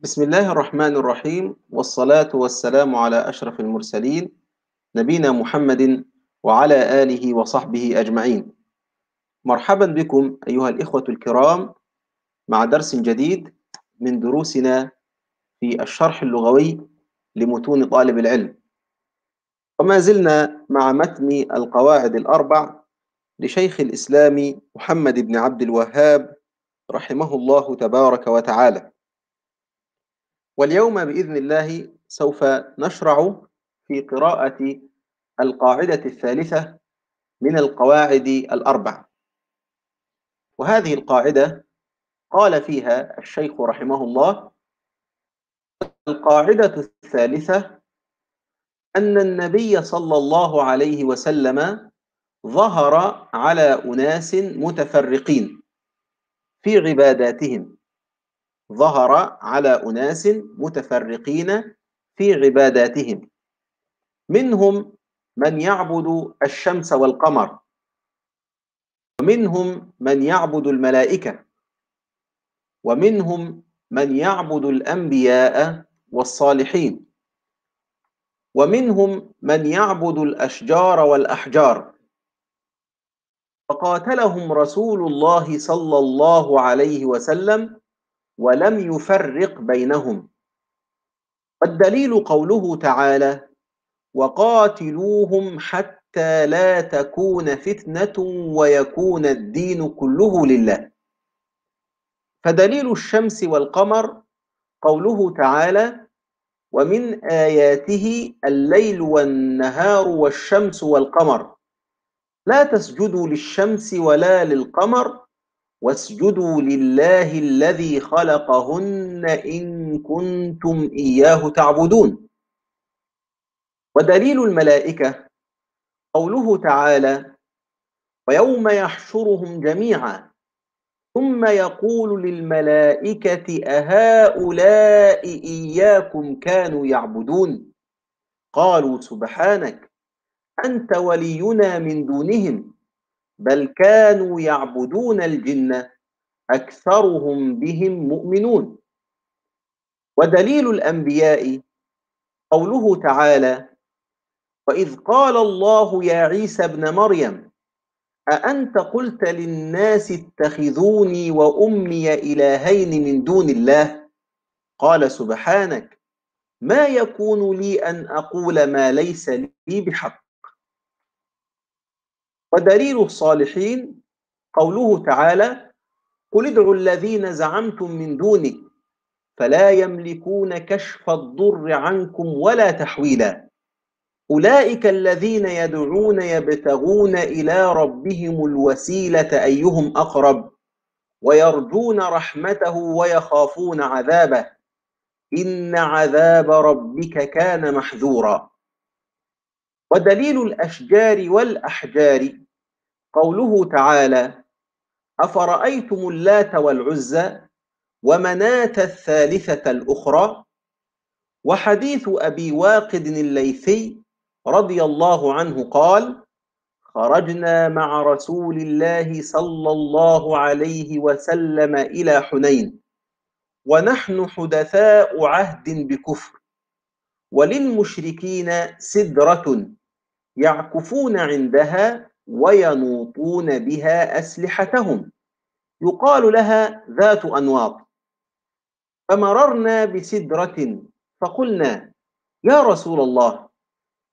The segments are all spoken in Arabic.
بسم الله الرحمن الرحيم والصلاة والسلام على أشرف المرسلين نبينا محمد وعلى آله وصحبه أجمعين. مرحبا بكم أيها الإخوة الكرام مع درس جديد من دروسنا في الشرح اللغوي لمتون طالب العلم. وما زلنا مع متن القواعد الأربع لشيخ الإسلام محمد بن عبد الوهاب رحمه الله تبارك وتعالى. واليوم بإذن الله سوف نشرع في قراءة القاعدة الثالثة من القواعد الأربع وهذه القاعدة قال فيها الشيخ رحمه الله القاعدة الثالثة أن النبي صلى الله عليه وسلم ظهر على أناس متفرقين في عباداتهم ظهر على أناس متفرقين في عباداتهم منهم من يعبد الشمس والقمر ومنهم من يعبد الملائكة ومنهم من يعبد الأنبياء والصالحين ومنهم من يعبد الأشجار والأحجار فقاتلهم رسول الله صلى الله عليه وسلم ولم يفرق بينهم والدليل قوله تعالى وقاتلوهم حتى لا تكون فتنه ويكون الدين كله لله فدليل الشمس والقمر قوله تعالى ومن اياته الليل والنهار والشمس والقمر لا تسجدوا للشمس ولا للقمر واسجدوا لله الذي خلقهن إن كنتم إياه تعبدون ودليل الملائكة قوله تعالى ويوم يحشرهم جميعا ثم يقول للملائكة أهؤلاء إياكم كانوا يعبدون قالوا سبحانك أنت ولينا من دونهم بل كانوا يعبدون الجن اكثرهم بهم مؤمنون ودليل الانبياء قوله تعالى واذ قال الله يا عيسى ابن مريم اانت قلت للناس اتخذوني وامي الهين من دون الله قال سبحانك ما يكون لي ان اقول ما ليس لي بحق ودليل الصالحين قوله تعالى قل ادعوا الذين زعمتم من دونه فلا يملكون كشف الضر عنكم ولا تحويلا أولئك الذين يدعون يبتغون إلى ربهم الوسيلة أيهم أقرب ويرجون رحمته ويخافون عذابه إن عذاب ربك كان محذورا ودليل الاشجار والاحجار قوله تعالى افرايتم اللات والعزى ومناه الثالثه الاخرى وحديث ابي واقد الليثي رضي الله عنه قال خرجنا مع رسول الله صلى الله عليه وسلم الى حنين ونحن حدثاء عهد بكفر وللمشركين سدره يعكفون عندها وينوطون بها أسلحتهم يقال لها ذات أنواط فمررنا بسدرة فقلنا يا رسول الله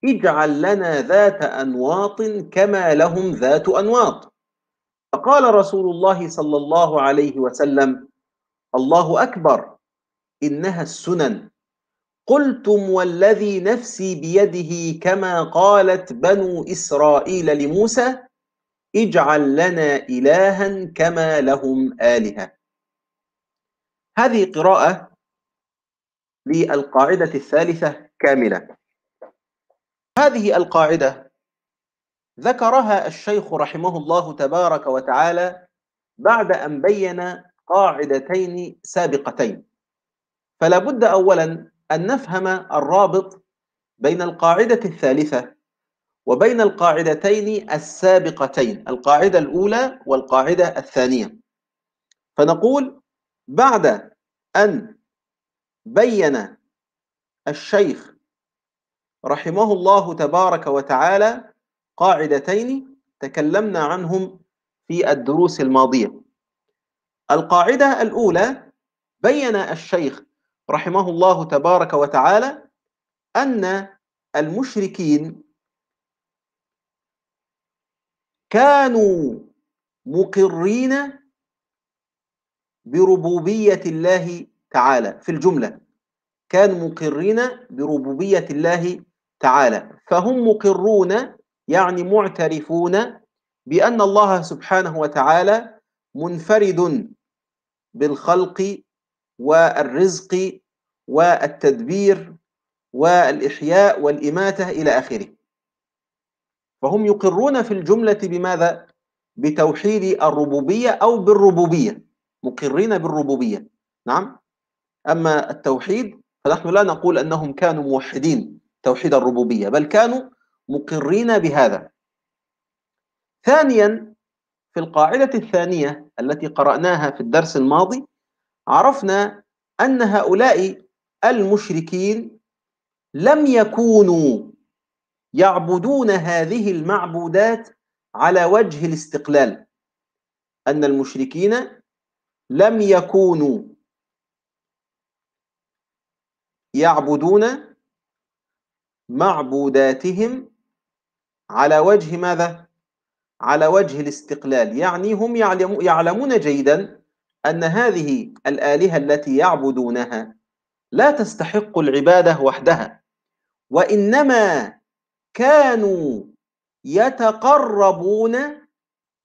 اجعل لنا ذات أنواط كما لهم ذات أنواط فقال رسول الله صلى الله عليه وسلم الله أكبر إنها السنن قلتم والذي نفسي بيده كما قالت بنو إسرائيل لموسى اجعل لنا إلها كما لهم آلهة هذه قراءة للقاعدة الثالثة كاملة هذه القاعدة ذكرها الشيخ رحمه الله تبارك وتعالى بعد أن بين قاعدتين سابقتين فلا بد أولا أن نفهم الرابط بين القاعدة الثالثة وبين القاعدتين السابقتين القاعدة الأولى والقاعدة الثانية فنقول بعد أن بين الشيخ رحمه الله تبارك وتعالى قاعدتين تكلمنا عنهم في الدروس الماضية القاعدة الأولى بين الشيخ رحمه الله تبارك وتعالى أن المشركين كانوا مقرين بربوبية الله تعالى في الجملة كانوا مقرين بربوبية الله تعالى فهم مقرون يعني معترفون بأن الله سبحانه وتعالى منفرد بالخلق والرزق والتدبير والإحياء والإماتة إلى آخره فهم يقرون في الجملة بماذا؟ بتوحيد الربوبية أو بالربوبية مقرين بالربوبية نعم أما التوحيد فنحن لا نقول أنهم كانوا موحدين توحيد الربوبية بل كانوا مقرين بهذا ثانيا في القاعدة الثانية التي قرأناها في الدرس الماضي عرفنا أن هؤلاء المشركين لم يكونوا يعبدون هذه المعبودات على وجه الاستقلال أن المشركين لم يكونوا يعبدون معبوداتهم على وجه ماذا؟ على وجه الاستقلال يعني هم يعلمون جيدا أن هذه الآلهة التي يعبدونها لا تستحق العبادة وحدها وإنما كانوا يتقربون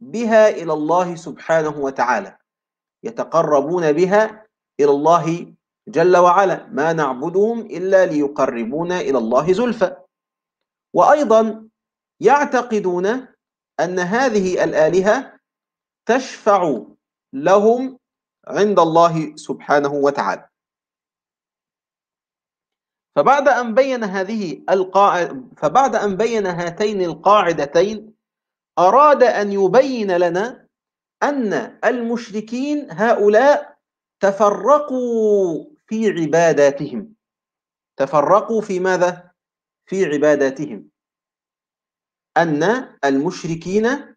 بها إلى الله سبحانه وتعالى يتقربون بها إلى الله جل وعلا ما نعبدهم إلا ليقربونا إلى الله زلفى وأيضا يعتقدون أن هذه الآلهة تشفع لهم عند الله سبحانه وتعالى فبعد أن بين هذه القاعدة فبعد أن بين هاتين القاعدتين أراد أن يبين لنا أن المشركين هؤلاء تفرقوا في عباداتهم تفرقوا في ماذا؟ في عباداتهم أن المشركين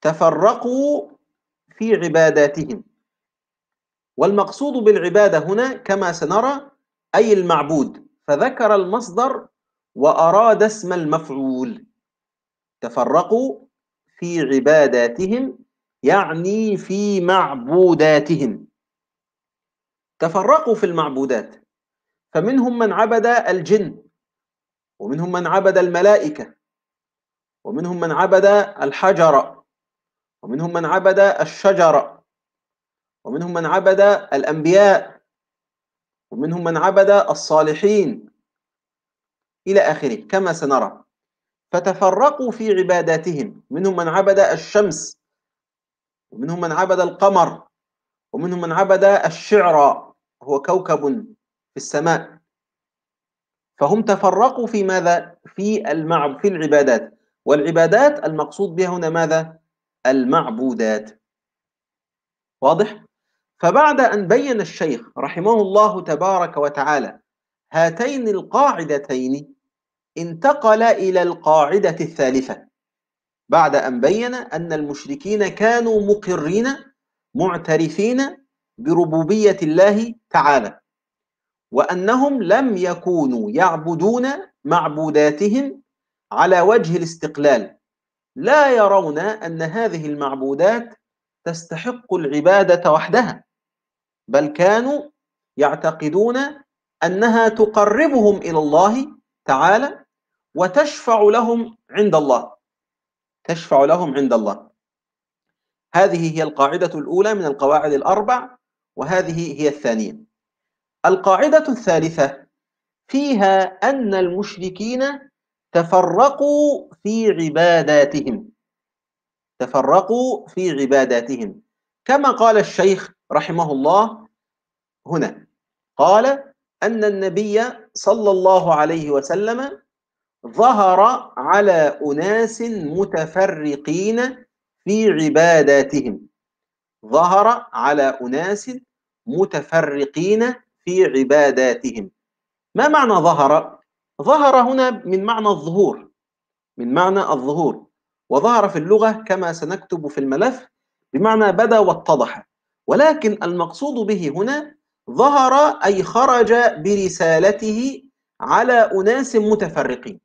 تفرقوا في عباداتهم والمقصود بالعبادة هنا كما سنرى أي المعبود فذكر المصدر وأراد اسم المفعول تفرقوا في عباداتهم يعني في معبوداتهم تفرقوا في المعبودات فمنهم من عبد الجن ومنهم من عبد الملائكة ومنهم من عبد الحجر ومنهم من عبد الشجرة ومنهم من عبد الأنبياء ومنهم من عبد الصالحين إلى آخره كما سنرى فتفرقوا في عباداتهم منهم من عبد الشمس ومنهم من عبد القمر ومنهم من عبد الشعرى هو كوكب في السماء فهم تفرقوا في ماذا؟ في المعب في العبادات والعبادات المقصود بها هنا ماذا؟ المعبودات واضح؟ فبعد أن بين الشيخ رحمه الله تبارك وتعالى هاتين القاعدتين انتقل إلى القاعدة الثالثة بعد أن بين أن المشركين كانوا مقرين معترفين بربوبية الله تعالى وأنهم لم يكونوا يعبدون معبوداتهم على وجه الاستقلال لا يرون أن هذه المعبودات تستحق العبادة وحدها بل كانوا يعتقدون أنها تقربهم إلى الله تعالى وتشفع لهم عند الله تشفع لهم عند الله هذه هي القاعدة الأولى من القواعد الأربع وهذه هي الثانية القاعدة الثالثة فيها أن المشركين تفرقوا في عباداتهم تفرقوا في عباداتهم كما قال الشيخ رحمه الله هنا قال أن النبي صلى الله عليه وسلم ظهر على أناس متفرقين في عباداتهم ظهر على أناس متفرقين في عباداتهم ما معنى ظهر ظهر هنا من معنى الظهور من معنى الظهور وظهر في اللغة كما سنكتب في الملف بمعنى بدا واتضح ولكن المقصود به هنا ظهر أي خرج برسالته على أناس متفرقين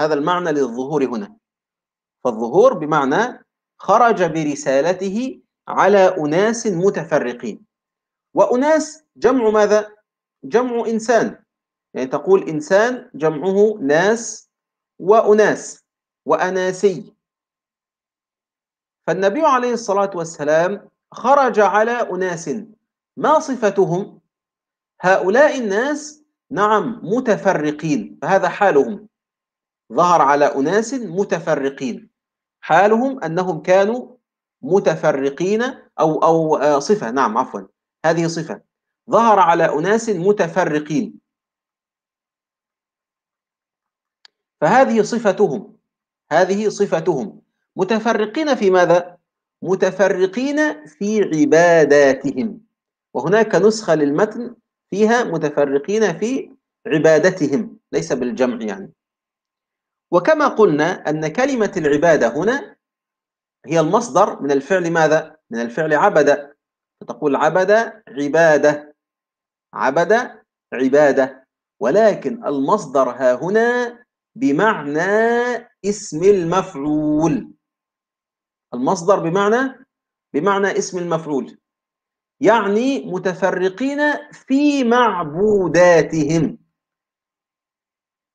هذا المعنى للظهور هنا فالظهور بمعنى خرج برسالته على أناس متفرقين وأناس جمع ماذا؟ جمع إنسان يعني تقول إنسان جمعه ناس وأناس وأناسي فالنبي عليه الصلاة والسلام خرج على أناس ما صفتهم؟ هؤلاء الناس نعم متفرقين فهذا حالهم ظهر على أناس متفرقين حالهم أنهم كانوا متفرقين أو أو آه، صفة نعم عفوا هذه صفة ظهر على أناس متفرقين فهذه صفتهم هذه صفتهم متفرقين في ماذا؟ متفرقين في عباداتهم وهناك نسخة للمتن فيها متفرقين في عبادتهم ليس بالجمع يعني وكما قلنا أن كلمة العبادة هنا هي المصدر من الفعل ماذا؟ من الفعل عبد فتقول عبد عبادة عبد عبادة ولكن المصدر ها هنا بمعنى اسم المفعول المصدر بمعنى بمعنى اسم المفعول يعني متفرقين في معبوداتهم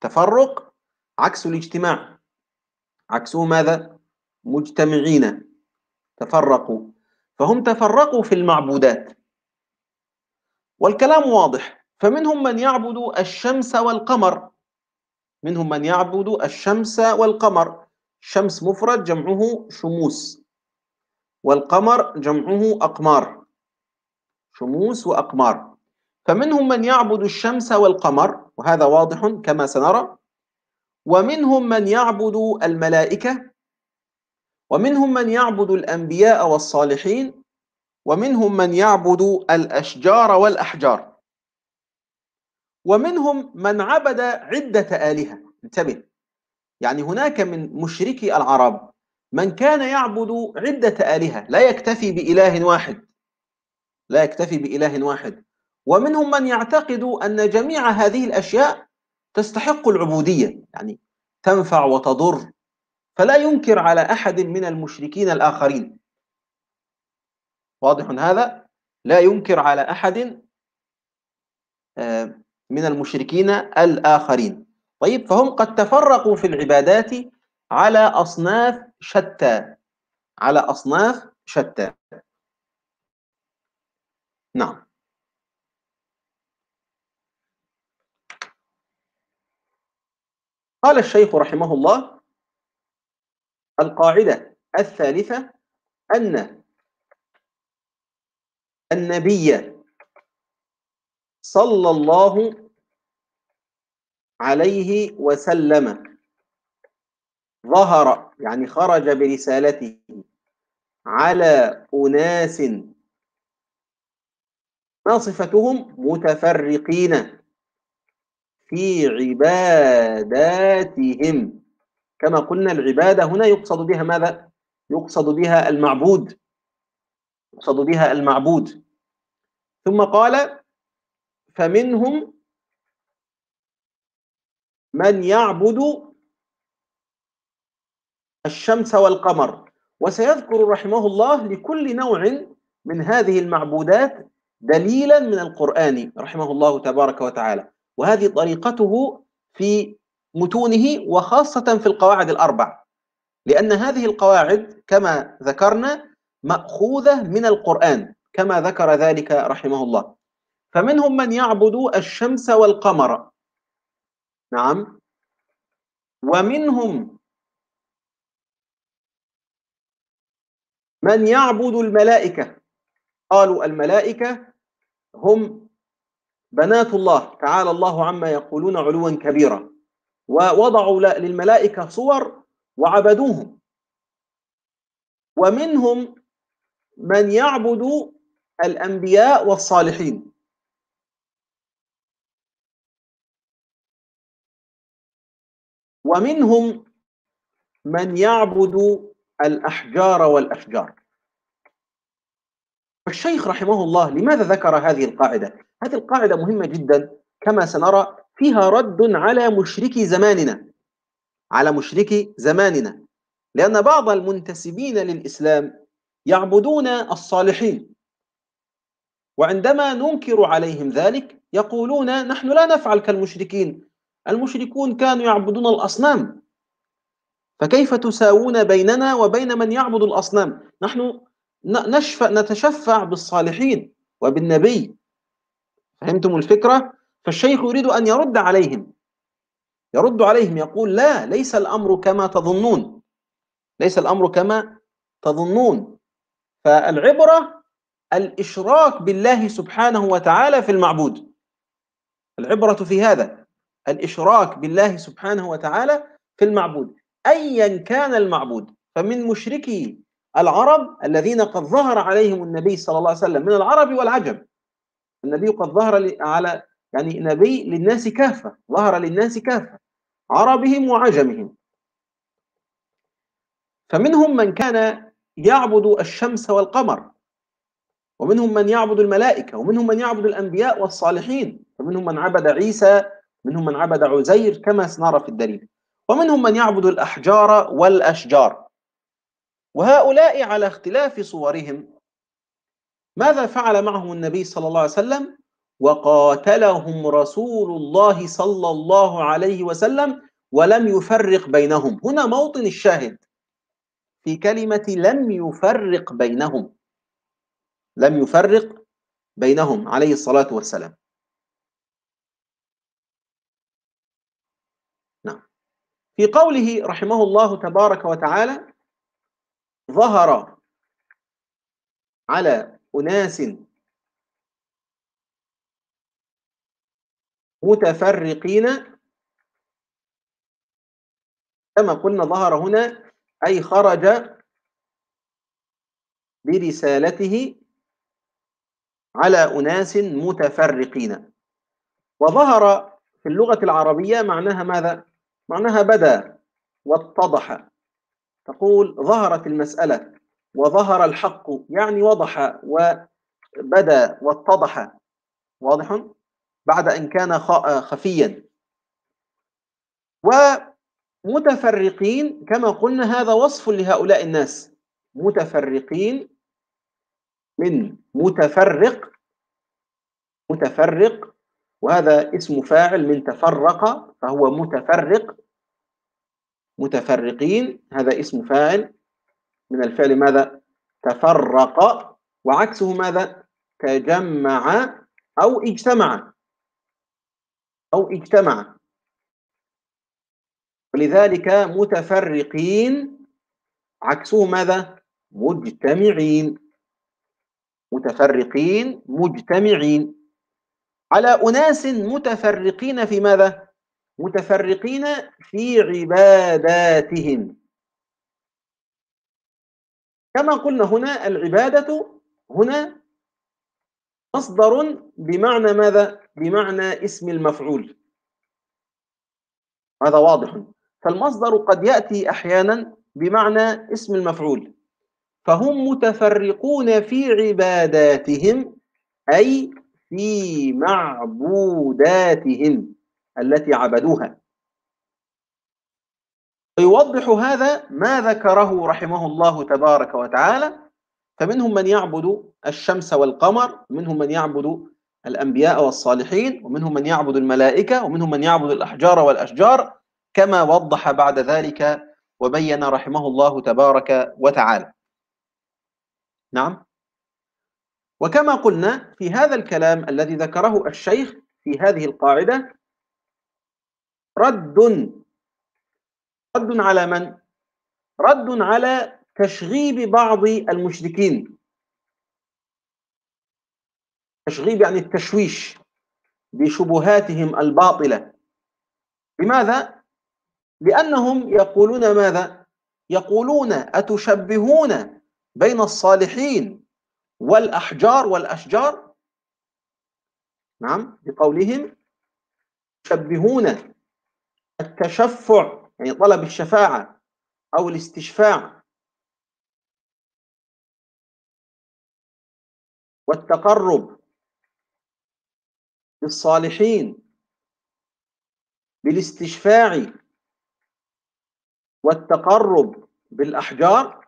تفرق عكس الاجتماع عكسه ماذا مجتمعين تفرقوا فهم تفرقوا في المعبودات والكلام واضح فمنهم من يعبد الشمس والقمر منهم من يعبد الشمس والقمر شمس مفرد جمعه شموس والقمر جمعه أقمار شموس وأقمار فمنهم من يعبد الشمس والقمر وهذا واضح كما سنرى ومنهم من يعبد الملائكة ومنهم من يعبد الأنبياء والصالحين ومنهم من يعبد الأشجار والأحجار ومنهم من عبد عدة آلهة انتبه يعني هناك من مشركي العرب من كان يعبد عدة آلهة لا يكتفي بإله واحد لا يكتفي بإله واحد ومنهم من يعتقد أن جميع هذه الأشياء تستحق العبودية يعني تنفع وتضر فلا ينكر على أحد من المشركين الآخرين واضح هذا لا ينكر على أحد آه، من المشركين الآخرين طيب فهم قد تفرقوا في العبادات على أصناف شتى على أصناف شتى نعم قال الشيخ رحمه الله القاعدة الثالثة أن النبي صلى الله عليه وسلم ظهر يعني خرج برسالته على أناس ما صفتهم متفرقين في عباداتهم كما قلنا العبادة هنا يقصد بها ماذا؟ يقصد بها المعبود يقصد بها المعبود ثم قال فمنهم من يعبد الشمس والقمر وسيذكر رحمه الله لكل نوع من هذه المعبودات دليلا من القرآن رحمه الله تبارك وتعالى وهذه طريقته في متونه وخاصة في القواعد الأربع لأن هذه القواعد كما ذكرنا مأخوذة من القرآن كما ذكر ذلك رحمه الله فمنهم من يعبد الشمس والقمر نعم ومنهم من يعبد الملائكة قالوا الملائكة هم بنات الله تعالى الله عما يقولون علوا كبيرا ووضعوا للملائكة صور وعبدوهم ومنهم من يعبد الأنبياء والصالحين ومنهم من يعبد الأحجار والأشجار الشيخ رحمه الله لماذا ذكر هذه القاعدة؟ هذه القاعدة مهمة جدا كما سنرى فيها رد على مشركي زماننا على مشركي زماننا لأن بعض المنتسبين للإسلام يعبدون الصالحين وعندما ننكر عليهم ذلك يقولون نحن لا نفعل كالمشركين المشركون كانوا يعبدون الأصنام فكيف تساوون بيننا وبين من يعبد الأصنام نحن نشفع نتشفع بالصالحين وبالنبي فهمتم الفكرة فالشيخ يريد أن يرد عليهم يرد عليهم يقول لا ليس الأمر كما تظنون ليس الأمر كما تظنون فالعبرة الإشراك بالله سبحانه وتعالى في المعبود العبرة في هذا الإشراك بالله سبحانه وتعالى في المعبود أيا كان المعبود فمن مشركي العرب الذين قد ظهر عليهم النبي صلى الله عليه وسلم من العرب والعجم النبي قد ظهر على يعني نبي للناس كافة ظهر للناس كافة عربهم وعجمهم فمنهم من كان يعبد الشمس والقمر ومنهم من يعبد الملائكة ومنهم من يعبد الأنبياء والصالحين ومنهم من عبد عيسى منهم من عبد عزير كما سنرى في الدليل ومنهم من يعبد الأحجار والأشجار وهؤلاء على اختلاف صورهم ماذا فعل معهم النبي صلى الله عليه وسلم وقاتلهم رسول الله صلى الله عليه وسلم ولم يفرق بينهم هنا موطن الشاهد في كلمة لم يفرق بينهم لم يفرق بينهم عليه الصلاة والسلام في قوله رحمه الله تبارك وتعالى ظهر على أناس متفرقين كما قلنا ظهر هنا أي خرج برسالته على أناس متفرقين وظهر في اللغة العربية معناها ماذا؟ معناها بدا واتضح تقول ظهرت المسألة وظهر الحق يعني وضح وبدا واتضح واضح بعد أن كان خفيا ومتفرقين كما قلنا هذا وصف لهؤلاء الناس متفرقين من متفرق متفرق وهذا اسم فاعل من تفرق فهو متفرق متفرقين هذا اسم فاعل من الفعل ماذا تفرق وعكسه ماذا تجمع أو اجتمع أو اجتمع ولذلك متفرقين عكسه ماذا مجتمعين متفرقين مجتمعين على أناس متفرقين في ماذا؟ متفرقين في عباداتهم كما قلنا هنا العبادة هنا مصدر بمعنى ماذا؟ بمعنى اسم المفعول هذا واضح فالمصدر قد يأتي أحيانا بمعنى اسم المفعول فهم متفرقون في عباداتهم أي في معبوداتهم التي عبدوها ويوضح هذا ما ذكره رحمه الله تبارك وتعالى فمنهم من يعبد الشمس والقمر منهم من يعبد الأنبياء والصالحين ومنهم من يعبد الملائكة ومنهم من يعبد الأحجار والأشجار كما وضح بعد ذلك وبين رحمه الله تبارك وتعالى نعم وكما قلنا في هذا الكلام الذي ذكره الشيخ في هذه القاعدة رد رد على من؟ رد على تشغيب بعض المشركين تشغيب يعني التشويش بشبهاتهم الباطلة لماذا؟ لأنهم يقولون ماذا؟ يقولون أتشبهون بين الصالحين والأحجار والأشجار نعم بقولهم يشبهون التشفع يعني طلب الشفاعة أو الاستشفاع والتقرب بالصالحين بالاستشفاع والتقرب بالأحجار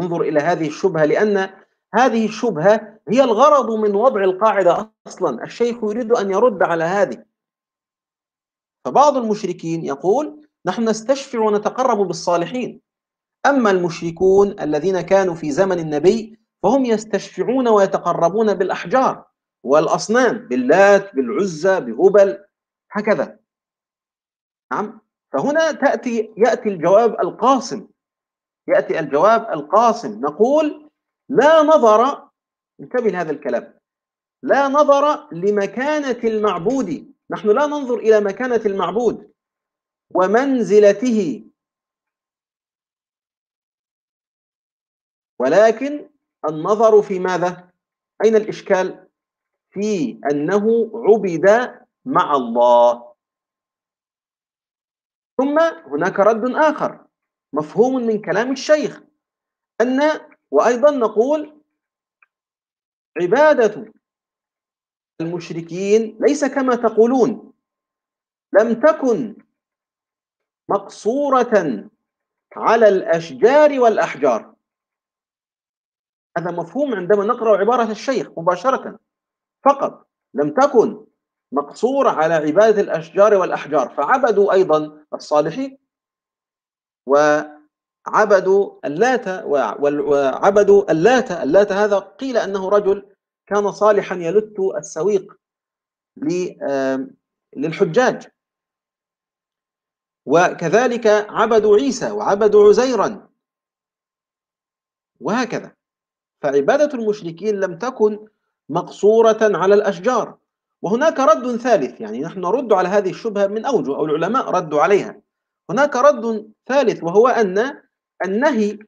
انظر إلى هذه الشبهة لأن هذه الشبهة هي الغرض من وضع القاعدة أصلا الشيخ يريد أن يرد على هذه فبعض المشركين يقول نحن نستشفع ونتقرب بالصالحين أما المشركون الذين كانوا في زمن النبي فهم يستشفعون ويتقربون بالأحجار والأصنام باللات بالعزة بهبل هكذا نعم فهنا تأتي يأتي الجواب القاسم يأتي الجواب القاسم نقول لا نظر انتبه لهذا الكلام لا نظر لمكانة المعبود نحن لا ننظر إلى مكانة المعبود ومنزلته ولكن النظر في ماذا؟ أين الإشكال؟ في أنه عبد مع الله ثم هناك رد آخر مفهوم من كلام الشيخ أن وأيضا نقول عبادة المشركين ليس كما تقولون لم تكن مقصورة على الأشجار والأحجار هذا مفهوم عندما نقرأ عبارة الشيخ مباشرة فقط لم تكن مقصورة على عبادة الأشجار والأحجار فعبدوا أيضا الصالحين وعبدوا اللات وعبدوا اللات اللات هذا قيل أنه رجل كان صالحا يلت السويق للحجاج وكذلك عبدوا عيسى وعبدوا عزيرا وهكذا فعبادة المشركين لم تكن مقصورة على الأشجار وهناك رد ثالث يعني نحن نرد على هذه الشبهة من أوجه أو العلماء ردوا عليها هناك رد ثالث وهو أن النهي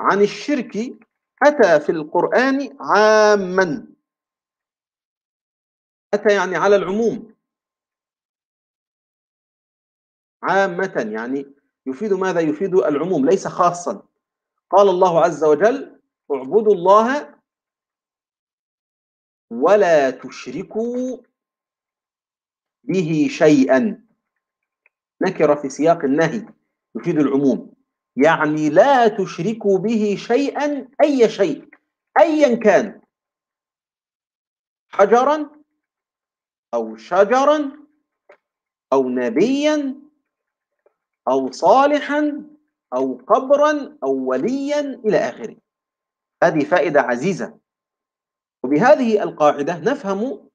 عن الشرك أتى في القرآن عاما أتى يعني على العموم عامة يعني يفيد ماذا يفيد العموم ليس خاصا قال الله عز وجل اعبدوا الله ولا تشركوا به شيئا نكرة في سياق النهي يفيد العموم يعني لا تشركوا به شيئا أي شيء أيا كان حجرا أو شجرا أو نبيا أو صالحا أو قبرا أو وليا إلى آخره هذه فائدة عزيزة وبهذه القاعدة نفهم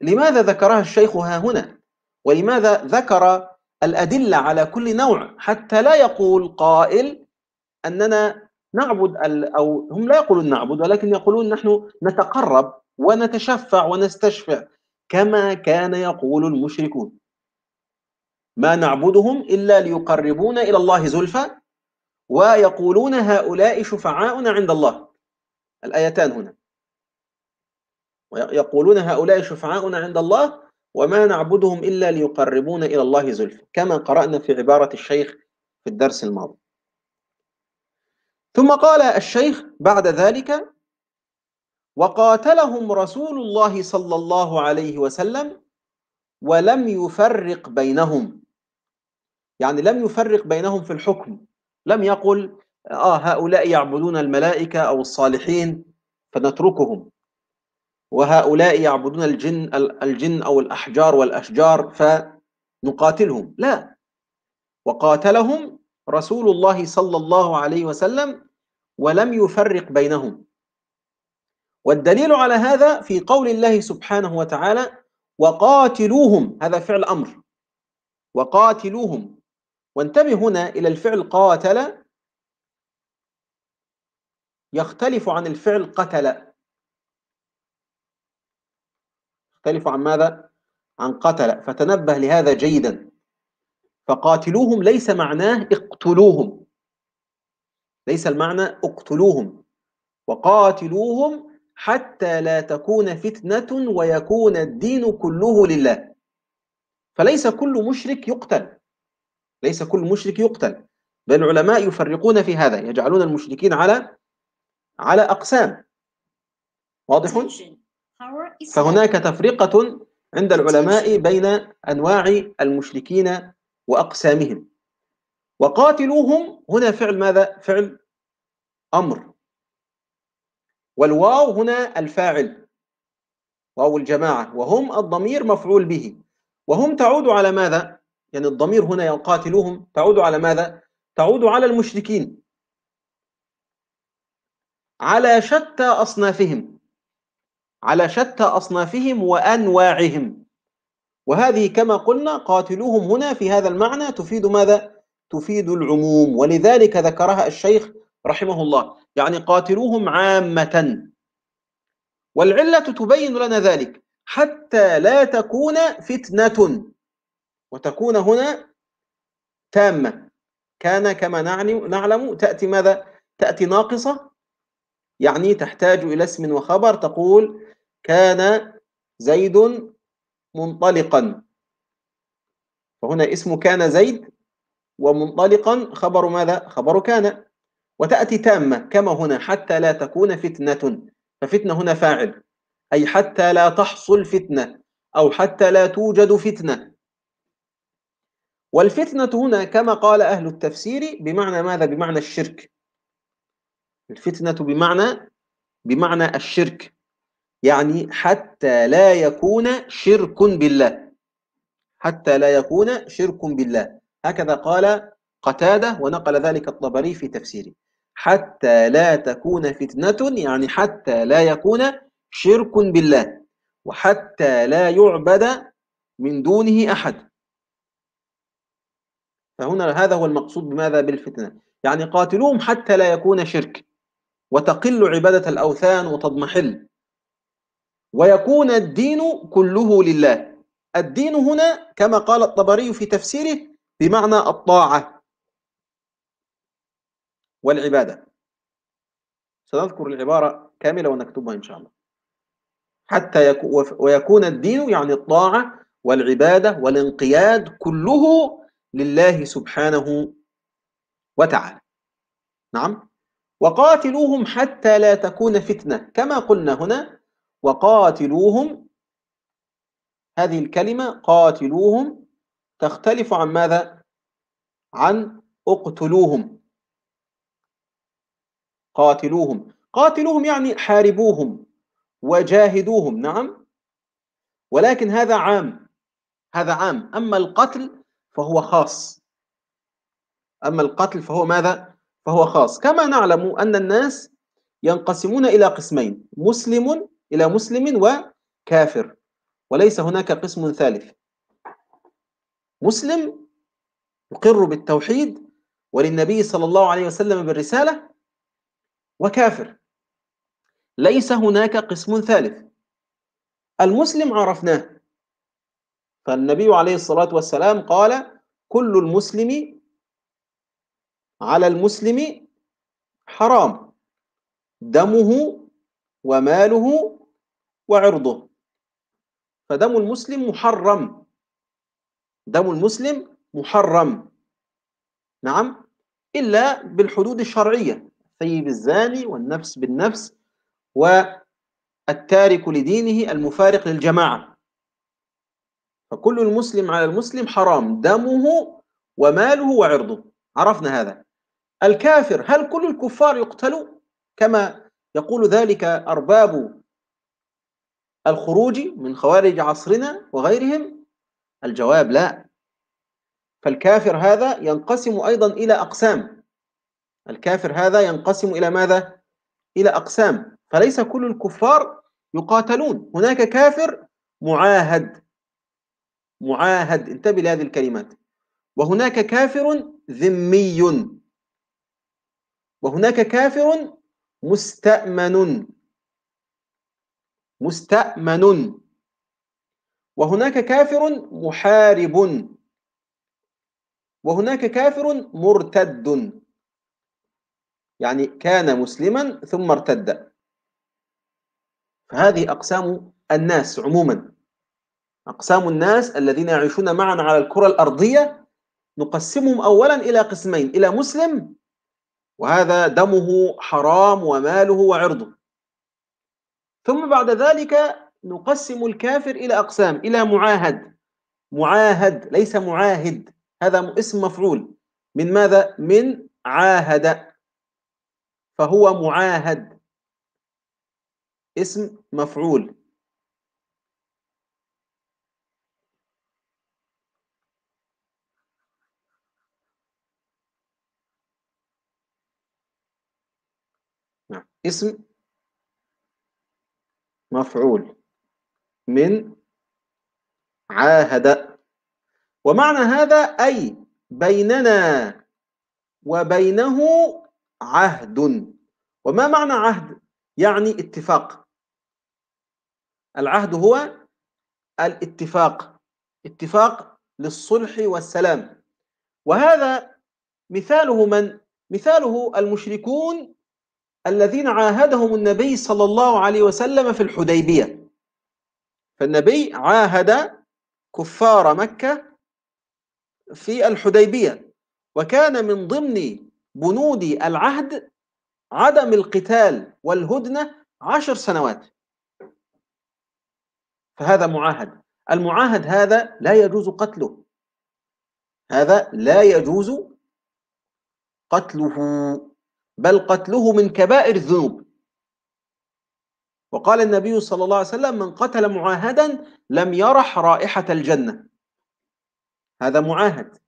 لماذا ذكرها الشيخ ها هنا ولماذا ذكر الأدلة على كل نوع حتى لا يقول قائل أننا نعبد أو هم لا يقولون نعبد ولكن يقولون نحن نتقرب ونتشفع ونستشفع كما كان يقول المشركون ما نعبدهم إلا ليقربونا إلى الله زلفى ويقولون هؤلاء شفعاؤنا عند الله الآيتان هنا ويقولون هؤلاء شفعاؤنا عند الله وما نعبدهم إلا ليقربونا إلى الله زلفى كما قرأنا في عبارة الشيخ في الدرس الماضي ثم قال الشيخ بعد ذلك وقاتلهم رسول الله صلى الله عليه وسلم ولم يفرق بينهم يعني لم يفرق بينهم في الحكم لم يقل آه هؤلاء يعبدون الملائكة أو الصالحين فنتركهم وهؤلاء يعبدون الجن الجن او الاحجار والاشجار فنقاتلهم لا وقاتلهم رسول الله صلى الله عليه وسلم ولم يفرق بينهم والدليل على هذا في قول الله سبحانه وتعالى وقاتلوهم هذا فعل امر وقاتلوهم وانتبه هنا الى الفعل قاتل يختلف عن الفعل قتل تختلف عن ماذا؟ عن قتل فتنبه لهذا جيدا فقاتلوهم ليس معناه اقتلوهم ليس المعنى اقتلوهم وقاتلوهم حتى لا تكون فتنة ويكون الدين كله لله فليس كل مشرك يقتل ليس كل مشرك يقتل بل العلماء يفرقون في هذا يجعلون المشركين على على أقسام واضح؟ فهناك تفرقة عند العلماء بين أنواع المشركين وأقسامهم وقاتلوهم هنا فعل ماذا؟ فعل أمر والواو هنا الفاعل واو الجماعة وهم الضمير مفعول به وهم تعود على ماذا؟ يعني الضمير هنا يقاتلوهم تعود على ماذا؟ تعود على المشركين على شتى أصنافهم على شتى أصنافهم وأنواعهم وهذه كما قلنا قاتلوهم هنا في هذا المعنى تفيد ماذا؟ تفيد العموم ولذلك ذكرها الشيخ رحمه الله يعني قاتلوهم عامة والعلة تبين لنا ذلك حتى لا تكون فتنة وتكون هنا تامة كان كما نعلم تأتي ماذا؟ تأتي ناقصة يعني تحتاج إلى اسم وخبر تقول كان زيد منطلقا فهنا اسم كان زيد ومنطلقا خبر ماذا؟ خبر كان وتأتي تامة كما هنا حتى لا تكون فتنة ففتنة هنا فاعل أي حتى لا تحصل فتنة أو حتى لا توجد فتنة والفتنة هنا كما قال أهل التفسير بمعنى ماذا؟ بمعنى الشرك الفتنة بمعنى بمعنى الشرك يعني حتى لا يكون شرك بالله حتى لا يكون شرك بالله هكذا قال قتادة ونقل ذلك الطبري في تفسيره حتى لا تكون فتنة يعني حتى لا يكون شرك بالله وحتى لا يعبد من دونه أحد فهنا هذا هو المقصود بماذا بالفتنة يعني قاتلوهم حتى لا يكون شرك وتقل عبادة الأوثان وتضمحل ويكون الدين كله لله الدين هنا كما قال الطبري في تفسيره بمعنى الطاعة والعبادة سنذكر العبارة كاملة ونكتبها إن شاء الله حتى ويكون الدين يعني الطاعة والعبادة والانقياد كله لله سبحانه وتعالى نعم وقاتلوهم حتى لا تكون فتنة كما قلنا هنا وقاتلوهم هذه الكلمة قاتلوهم تختلف عن ماذا؟ عن اقتلوهم قاتلوهم قاتلوهم يعني حاربوهم وجاهدوهم نعم ولكن هذا عام هذا عام أما القتل فهو خاص أما القتل فهو ماذا؟ فهو خاص كما نعلم أن الناس ينقسمون إلى قسمين مسلم إلى مسلم وكافر وليس هناك قسم ثالث مسلم يقر بالتوحيد وللنبي صلى الله عليه وسلم بالرسالة وكافر ليس هناك قسم ثالث المسلم عرفناه فالنبي عليه الصلاة والسلام قال كل المسلم على المسلم حرام دمه وماله وعرضه فدم المسلم محرم دم المسلم محرم نعم إلا بالحدود الشرعية طيب الزاني والنفس بالنفس والتارك لدينه المفارق للجماعة فكل المسلم على المسلم حرام دمه وماله وعرضه عرفنا هذا الكافر هل كل الكفار يقتلوا كما يقول ذلك أرباب الخروج من خوارج عصرنا وغيرهم الجواب لا فالكافر هذا ينقسم أيضا إلى أقسام الكافر هذا ينقسم إلى ماذا؟ إلى أقسام فليس كل الكفار يقاتلون هناك كافر معاهد معاهد انتبه لهذه الكلمات وهناك كافر ذمي وهناك كافر مستأمن مستأمن وهناك كافر محارب وهناك كافر مرتد يعني كان مسلما ثم ارتد فهذه أقسام الناس عموما أقسام الناس الذين يعيشون معنا على الكرة الأرضية نقسمهم أولا إلى قسمين إلى مسلم وهذا دمه حرام وماله وعرضه ثم بعد ذلك نقسم الكافر إلى أقسام إلى معاهد معاهد ليس معاهد هذا اسم مفعول من ماذا؟ من عاهد فهو معاهد اسم مفعول اسم مفعول من عاهد ومعنى هذا أي بيننا وبينه عهد وما معنى عهد؟ يعني اتفاق العهد هو الاتفاق اتفاق للصلح والسلام وهذا مثاله من؟ مثاله المشركون الذين عاهدهم النبي صلى الله عليه وسلم في الحديبية فالنبي عاهد كفار مكة في الحديبية وكان من ضمن بنود العهد عدم القتال والهدنة عشر سنوات فهذا معاهد المعاهد هذا لا يجوز قتله هذا لا يجوز قتله بل قتله من كبائر الذنوب وقال النبي صلى الله عليه وسلم من قتل معاهدا لم يرح رائحة الجنة هذا معاهد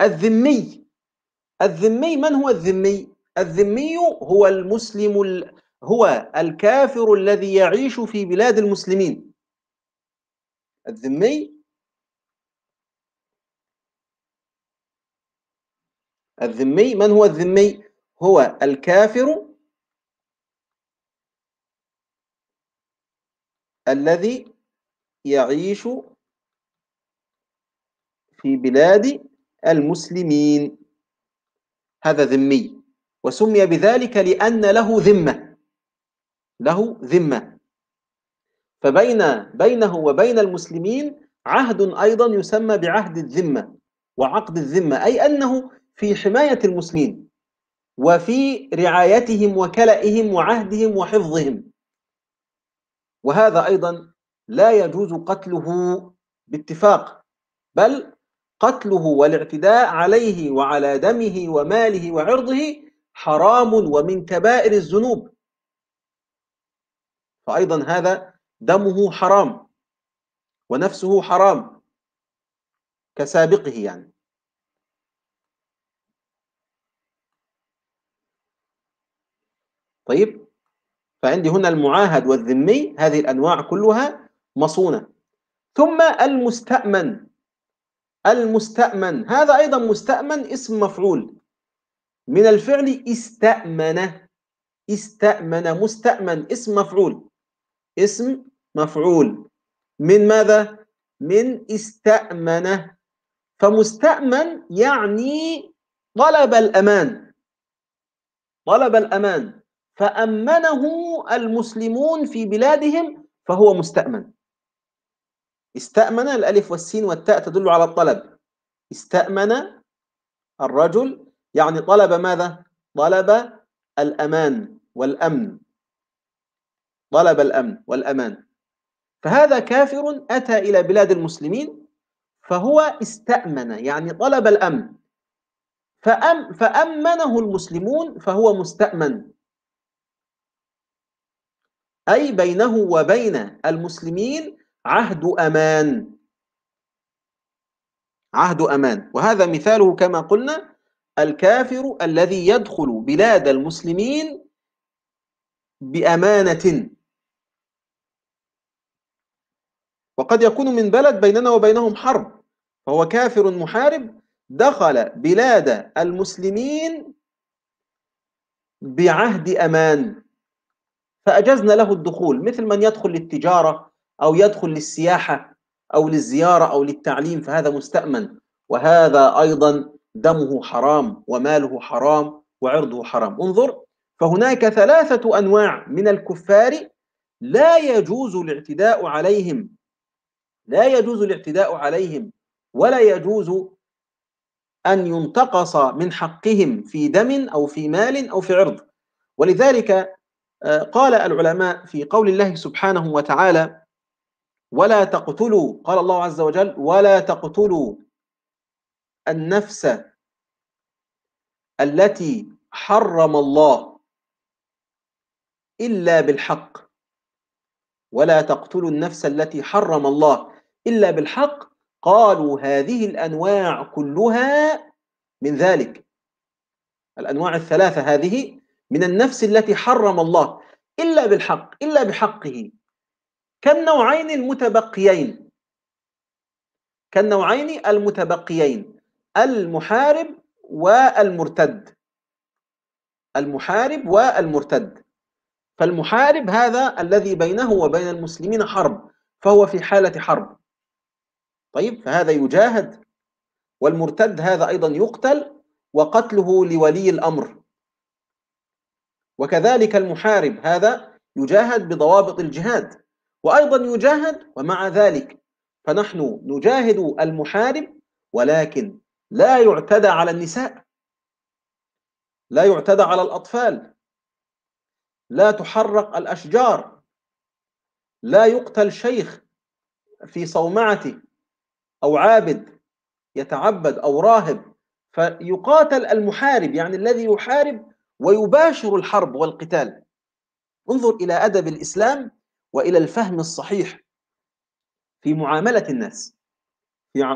الذمي الذمي من هو الذمي؟ الذمي هو المسلم ال... هو الكافر الذي يعيش في بلاد المسلمين الذمي الذمي من هو الذمي؟ هو الكافر الذي يعيش في بلاد المسلمين هذا ذمي وسمي بذلك لأن له ذمة له ذمة فبين بينه وبين المسلمين عهد أيضا يسمى بعهد الذمة وعقد الذمة أي أنه في حماية المسلمين وفي رعايتهم وكلئهم وعهدهم وحفظهم وهذا أيضا لا يجوز قتله باتفاق بل قتله والاعتداء عليه وعلى دمه وماله وعرضه حرام ومن كبائر الذنوب فأيضا هذا دمه حرام ونفسه حرام كسابقه يعني طيب فعندي هنا المعاهد والذمي هذه الأنواع كلها مصونة ثم المستأمن المستأمن هذا أيضا مستأمن اسم مفعول من الفعل استأمن استأمن مستأمن اسم مفعول اسم مفعول من ماذا؟ من استأمن فمستأمن يعني طلب الأمان طلب الأمان فأمنه المسلمون في بلادهم فهو مستأمن استأمن الألف والسين والتاء تدل على الطلب استأمن الرجل يعني طلب ماذا؟ طلب الأمان والأمن طلب الأمن والأمان فهذا كافر أتى إلى بلاد المسلمين فهو استأمن يعني طلب الأمن فأم فأمنه المسلمون فهو مستأمن أي بينه وبين المسلمين عهد أمان عهد أمان وهذا مثاله كما قلنا الكافر الذي يدخل بلاد المسلمين بأمانة وقد يكون من بلد بيننا وبينهم حرب فهو كافر محارب دخل بلاد المسلمين بعهد أمان فأجزنا له الدخول مثل من يدخل للتجارة أو يدخل للسياحة أو للزيارة أو للتعليم فهذا مستأمن وهذا أيضا دمه حرام وماله حرام وعرضه حرام انظر فهناك ثلاثة أنواع من الكفار لا يجوز الاعتداء عليهم لا يجوز الاعتداء عليهم ولا يجوز أن ينتقص من حقهم في دم أو في مال أو في عرض ولذلك آه، قال العلماء في قول الله سبحانه وتعالى ولا تقتلوا قال الله عز وجل ولا تقتلوا النفس التي حرم الله إلا بالحق ولا تقتلوا النفس التي حرم الله إلا بالحق قالوا هذه الأنواع كلها من ذلك الأنواع الثلاثة هذه من النفس التي حرم الله إلا بالحق إلا بحقه كالنوعين المتبقيين كالنوعين المتبقيين المحارب والمرتد المحارب والمرتد فالمحارب هذا الذي بينه وبين المسلمين حرب فهو في حالة حرب طيب فهذا يجاهد والمرتد هذا أيضا يقتل وقتله لولي الأمر وكذلك المحارب هذا يجاهد بضوابط الجهاد وأيضا يجاهد ومع ذلك فنحن نجاهد المحارب ولكن لا يعتدى على النساء لا يعتدى على الأطفال لا تحرق الأشجار لا يقتل شيخ في صومعته أو عابد يتعبد أو راهب فيقاتل المحارب يعني الذي يحارب ويباشر الحرب والقتال انظر إلى أدب الإسلام وإلى الفهم الصحيح في معاملة الناس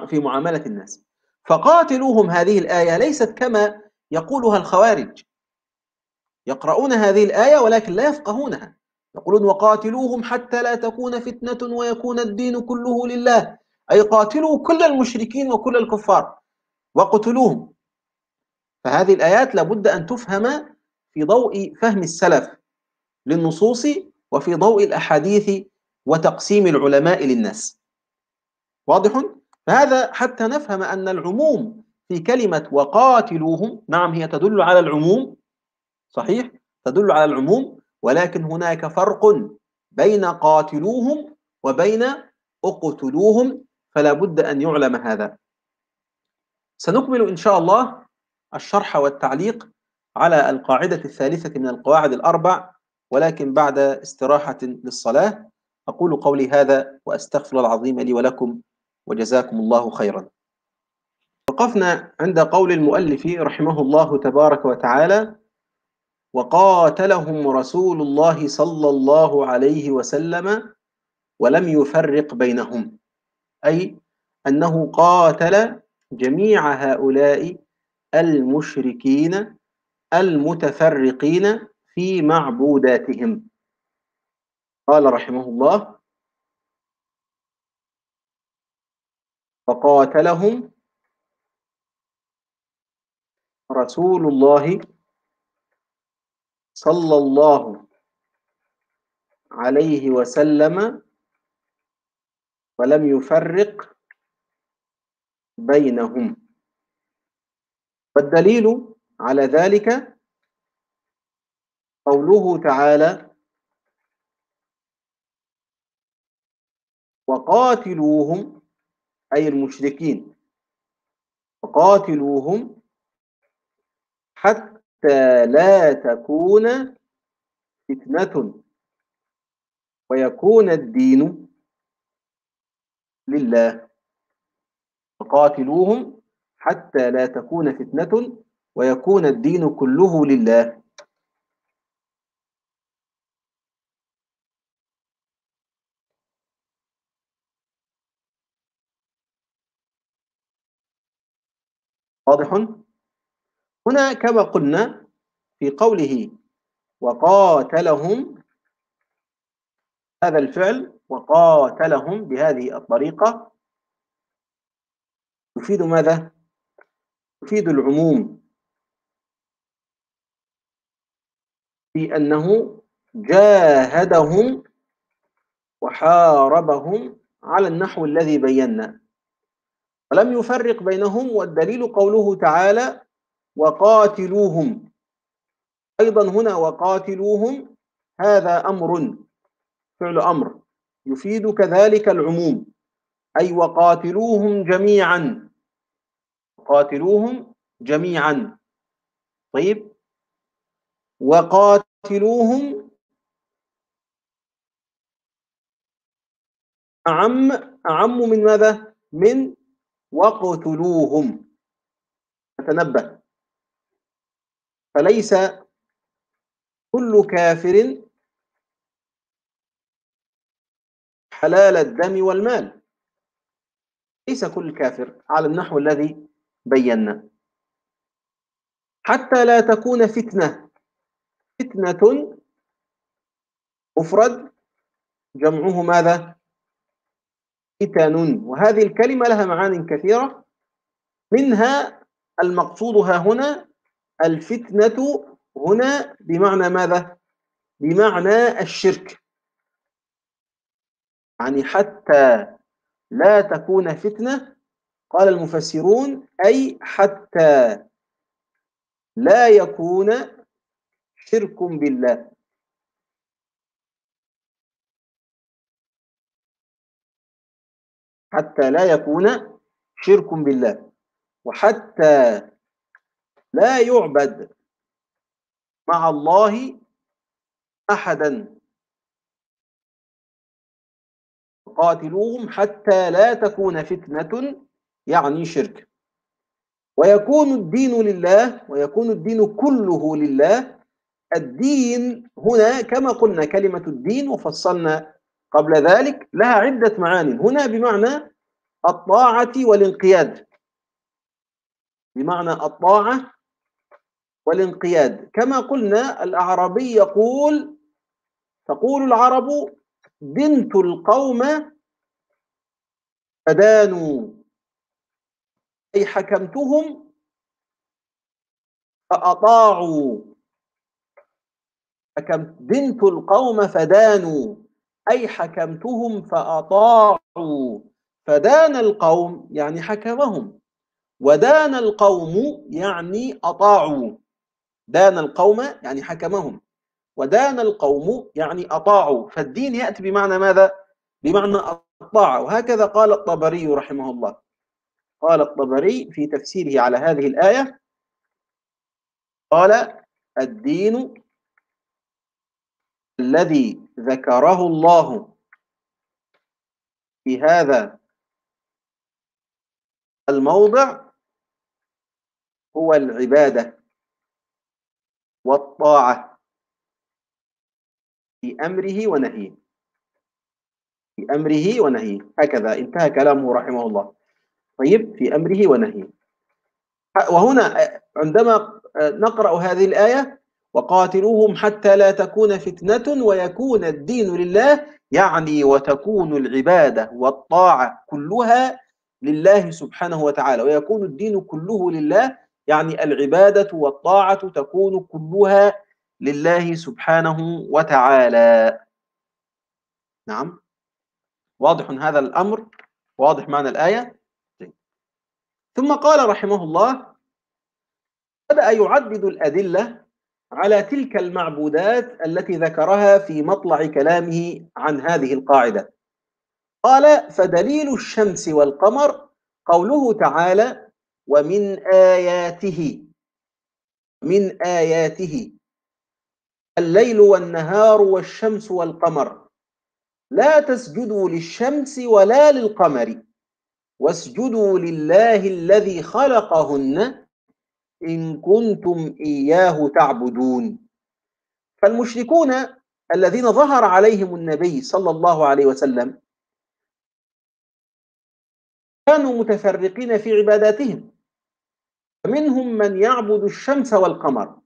في معاملة الناس فقاتلوهم هذه الآية ليست كما يقولها الخوارج يقرؤون هذه الآية ولكن لا يفقهونها يقولون وقاتلوهم حتى لا تكون فتنة ويكون الدين كله لله أي قاتلوا كل المشركين وكل الكفار وقتلوهم فهذه الآيات لابد أن تفهم في ضوء فهم السلف للنصوص وفي ضوء الأحاديث وتقسيم العلماء للناس واضح؟ فهذا حتى نفهم أن العموم في كلمة وقاتلوهم نعم هي تدل على العموم صحيح تدل على العموم ولكن هناك فرق بين قاتلوهم وبين اقتلوهم فلا بد أن يعلم هذا سنكمل إن شاء الله الشرح والتعليق على القاعدة الثالثة من القواعد الأربع ولكن بعد استراحة للصلاة أقول قولي هذا وأستغفر العظيم لي ولكم وجزاكم الله خيرا وقفنا عند قول المؤلف رحمه الله تبارك وتعالى وقاتلهم رسول الله صلى الله عليه وسلم ولم يفرق بينهم أي أنه قاتل جميع هؤلاء المشركين المتفرقين في معبوداتهم قال رحمه الله فقاتلهم رسول الله صلى الله عليه وسلم ولم يفرق بينهم والدليل على ذلك قوله تعالى وقاتلوهم أي المشركين وقاتلوهم حتى لا تكون فتنة ويكون الدين لله وقاتلوهم حتى لا تكون فتنة ويكون الدين كله لله واضح هنا كما قلنا في قوله وقاتلهم هذا الفعل وقاتلهم بهذه الطريقة يفيد ماذا؟ يفيد العموم في أنه جاهدهم وحاربهم على النحو الذي بينا ولم يفرق بينهم والدليل قوله تعالى وقاتلوهم أيضا هنا وقاتلوهم هذا أمر فعل أمر يفيد كذلك العموم أي وقاتلوهم جميعا قاتلوهم جميعا طيب وقاتلوهم أعم أعم من ماذا؟ من واقتلوهم نتنبه فليس كل كافر حلال الدم والمال ليس كل كافر على النحو الذي بينا حتى لا تكون فتنه فتنة مفرد جمعه ماذا؟ فتن وهذه الكلمة لها معان كثيرة منها المقصود ها هنا الفتنة هنا بمعنى ماذا؟ بمعنى الشرك يعني حتى لا تكون فتنة قال المفسرون أي حتى لا يكون شرك بالله حتى لا يكون شرك بالله وحتى لا يعبد مع الله احدا قاتلوهم حتى لا تكون فتنه يعني شرك ويكون الدين لله ويكون الدين كله لله الدين هنا كما قلنا كلمة الدين وفصلنا قبل ذلك لها عدة معاني هنا بمعنى الطاعة والانقياد بمعنى الطاعة والانقياد كما قلنا الأعرابي يقول تقول العرب دنت القوم فدانوا أي حكمتهم فأطاعوا حكمت القوم فدانوا أي حكمتهم فأطاعوا فدان القوم يعني حكمهم ودان القوم يعني أطاعوا دان القوم يعني حكمهم ودان القوم يعني أطاعوا فالدين يأتي بمعنى ماذا؟ بمعنى الطاعة وهكذا قال الطبري رحمه الله قال الطبري في تفسيره على هذه الآية قال الدين الذي ذكره الله في هذا الموضع هو العبادة والطاعة في أمره ونهيه في أمره ونهيه هكذا انتهى كلامه رحمه الله طيب في أمره ونهيه وهنا عندما نقرأ هذه الآية وقاتلوهم حتى لا تكون فتنة ويكون الدين لله يعني وتكون العبادة والطاعة كلها لله سبحانه وتعالى ويكون الدين كله لله يعني العبادة والطاعة تكون كلها لله سبحانه وتعالى نعم واضح هذا الأمر واضح معنى الآية طيب. ثم قال رحمه الله بدأ يعدد الأدلة على تلك المعبودات التي ذكرها في مطلع كلامه عن هذه القاعده قال فدليل الشمس والقمر قوله تعالى ومن اياته من اياته الليل والنهار والشمس والقمر لا تسجدوا للشمس ولا للقمر واسجدوا لله الذي خلقهن إن كنتم إياه تعبدون فالمشركون الذين ظهر عليهم النبي صلى الله عليه وسلم كانوا متفرقين في عباداتهم فمنهم من يعبد الشمس والقمر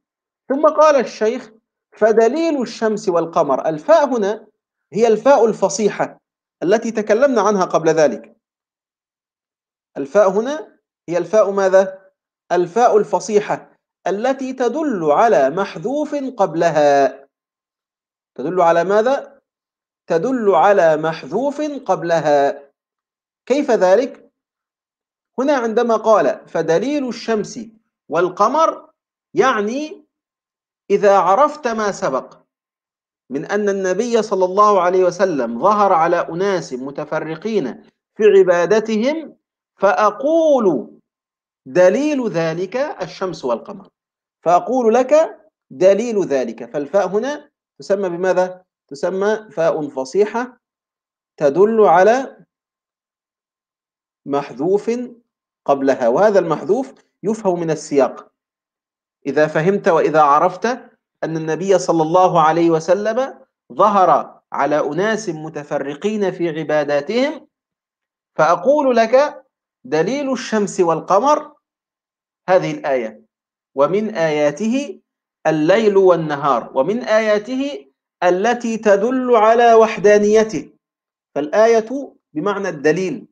ثم قال الشيخ فدليل الشمس والقمر الفاء هنا هي الفاء الفصيحة التي تكلمنا عنها قبل ذلك الفاء هنا هي الفاء ماذا؟ الفاء الفصيحة التي تدل على محذوف قبلها تدل على ماذا؟ تدل على محذوف قبلها كيف ذلك؟ هنا عندما قال فدليل الشمس والقمر يعني إذا عرفت ما سبق من أن النبي صلى الله عليه وسلم ظهر على أناس متفرقين في عبادتهم فأقول دليل ذلك الشمس والقمر فأقول لك دليل ذلك فالفاء هنا تسمى بماذا؟ تسمى فاء فصيحة تدل على محذوف قبلها وهذا المحذوف يفهم من السياق إذا فهمت وإذا عرفت أن النبي صلى الله عليه وسلم ظهر على أناس متفرقين في عباداتهم فأقول لك دليل الشمس والقمر هذه الآية ومن آياته الليل والنهار ومن آياته التي تدل على وحدانيته فالآية بمعنى الدليل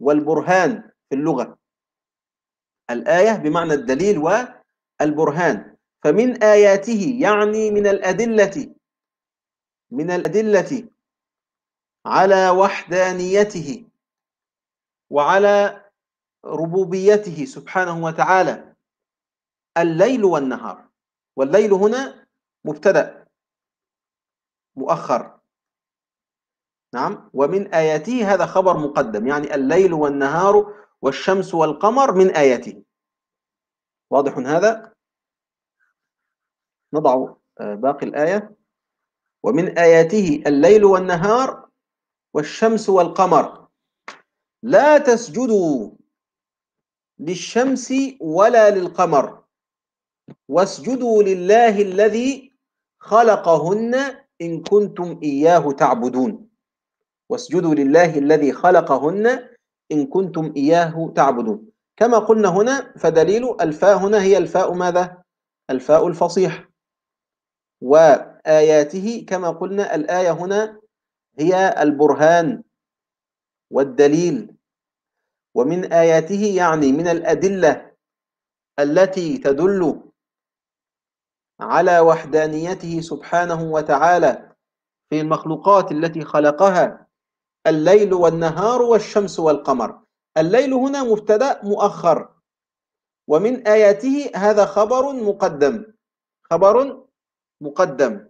والبرهان في اللغة الآية بمعنى الدليل والبرهان فمن آياته يعني من الأدلة من الأدلة على وحدانيته وعلى ربوبيته سبحانه وتعالى الليل والنهار والليل هنا مبتدأ مؤخر نعم ومن آياته هذا خبر مقدم يعني الليل والنهار والشمس والقمر من آياته واضح هذا نضع آه، باقي الآية ومن آياته الليل والنهار والشمس والقمر لا تسجدوا للشمس ولا للقمر واسجدوا لله الذي خلقهن إن كنتم إياه تعبدون واسجدوا لله الذي خلقهن إن كنتم إياه تعبدون كما قلنا هنا فدليل الفاء هنا هي الفاء ماذا؟ الفاء الفصيح وآياته كما قلنا الآية هنا هي البرهان والدليل ومن آياته يعني من الأدلة التي تدل على وحدانيته سبحانه وتعالى في المخلوقات التي خلقها الليل والنهار والشمس والقمر الليل هنا مبتدا مؤخر ومن آياته هذا خبر مقدم خبر مقدم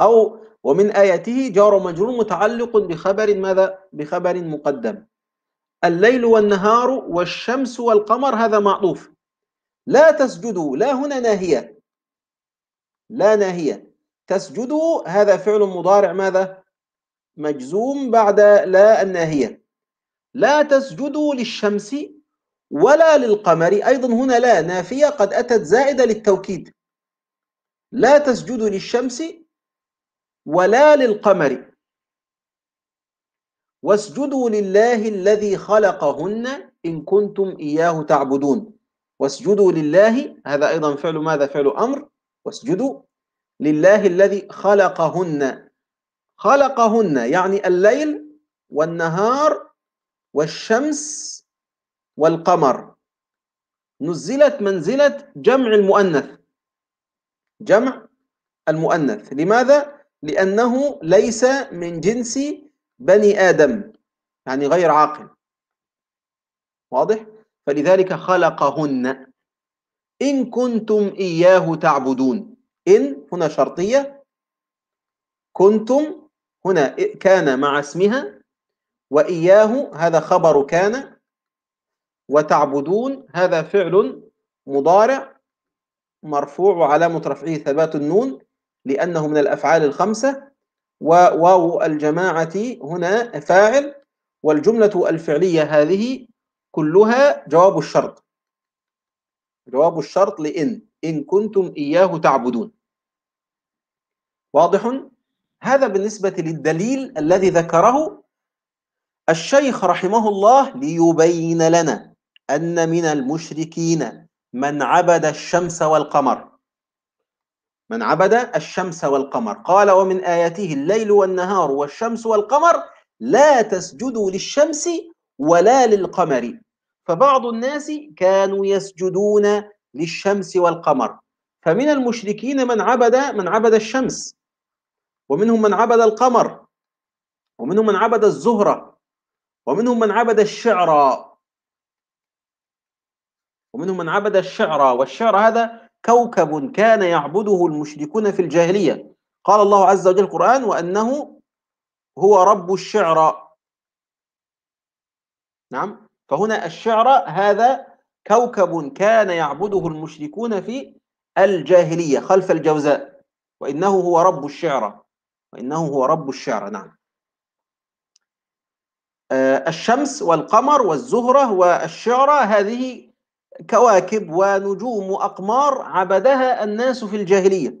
أو ومن آياته جار مجرور متعلق بخبر ماذا؟ بخبر مقدم الليل والنهار والشمس والقمر هذا معطوف لا تسجدوا لا هنا ناهية لا ناهية تسجدوا هذا فعل مضارع ماذا مجزوم بعد لا الناهية لا تسجدوا للشمس ولا للقمر أيضا هنا لا نافية قد أتت زائدة للتوكيد لا تسجدوا للشمس ولا للقمر واسجدوا لله الذي خلقهن إن كنتم إياه تعبدون واسجدوا لله هذا أيضا فعل ماذا فعل أمر واسجدوا لله الذي خلقهن خلقهن يعني الليل والنهار والشمس والقمر نزلت منزلة جمع المؤنث جمع المؤنث لماذا؟ لأنه ليس من جنس بني آدم يعني غير عاقل واضح؟ فلذلك خلقهن إن كنتم إياه تعبدون إن هنا شرطية كنتم هنا كان مع اسمها وإياه هذا خبر كان وتعبدون هذا فعل مضارع مرفوع وعلامة رفعه ثبات النون لأنه من الأفعال الخمسة وواو الجماعة هنا فاعل والجملة الفعلية هذه كلها جواب الشرط جواب الشرط لإن إن كنتم إياه تعبدون واضح؟ هذا بالنسبة للدليل الذي ذكره الشيخ رحمه الله ليبين لنا أن من المشركين من عبد الشمس والقمر من عبد الشمس والقمر قال ومن آياته الليل والنهار والشمس والقمر لا تسجدوا للشمس ولا للقمر فبعض الناس كانوا يسجدون للشمس والقمر فمن المشركين من عبد من عبد الشمس ومنهم من عبد القمر ومنهم من عبد الزهرة ومنهم من عبد الشعرى ومنهم من عبد الشعرى والشعر هذا كوكب كان يعبده المشركون في الجاهلية قال الله عز وجل القرآن وأنه هو رب الشعرى نعم فهنا الشعرى هذا كوكب كان يعبده المشركون في الجاهلية خلف الجوزاء وإنه هو رب الشعرى وإنه هو رب الشعرى نعم آه، الشمس والقمر والزهرة والشعرى هذه كواكب ونجوم وأقمار عبدها الناس في الجاهلية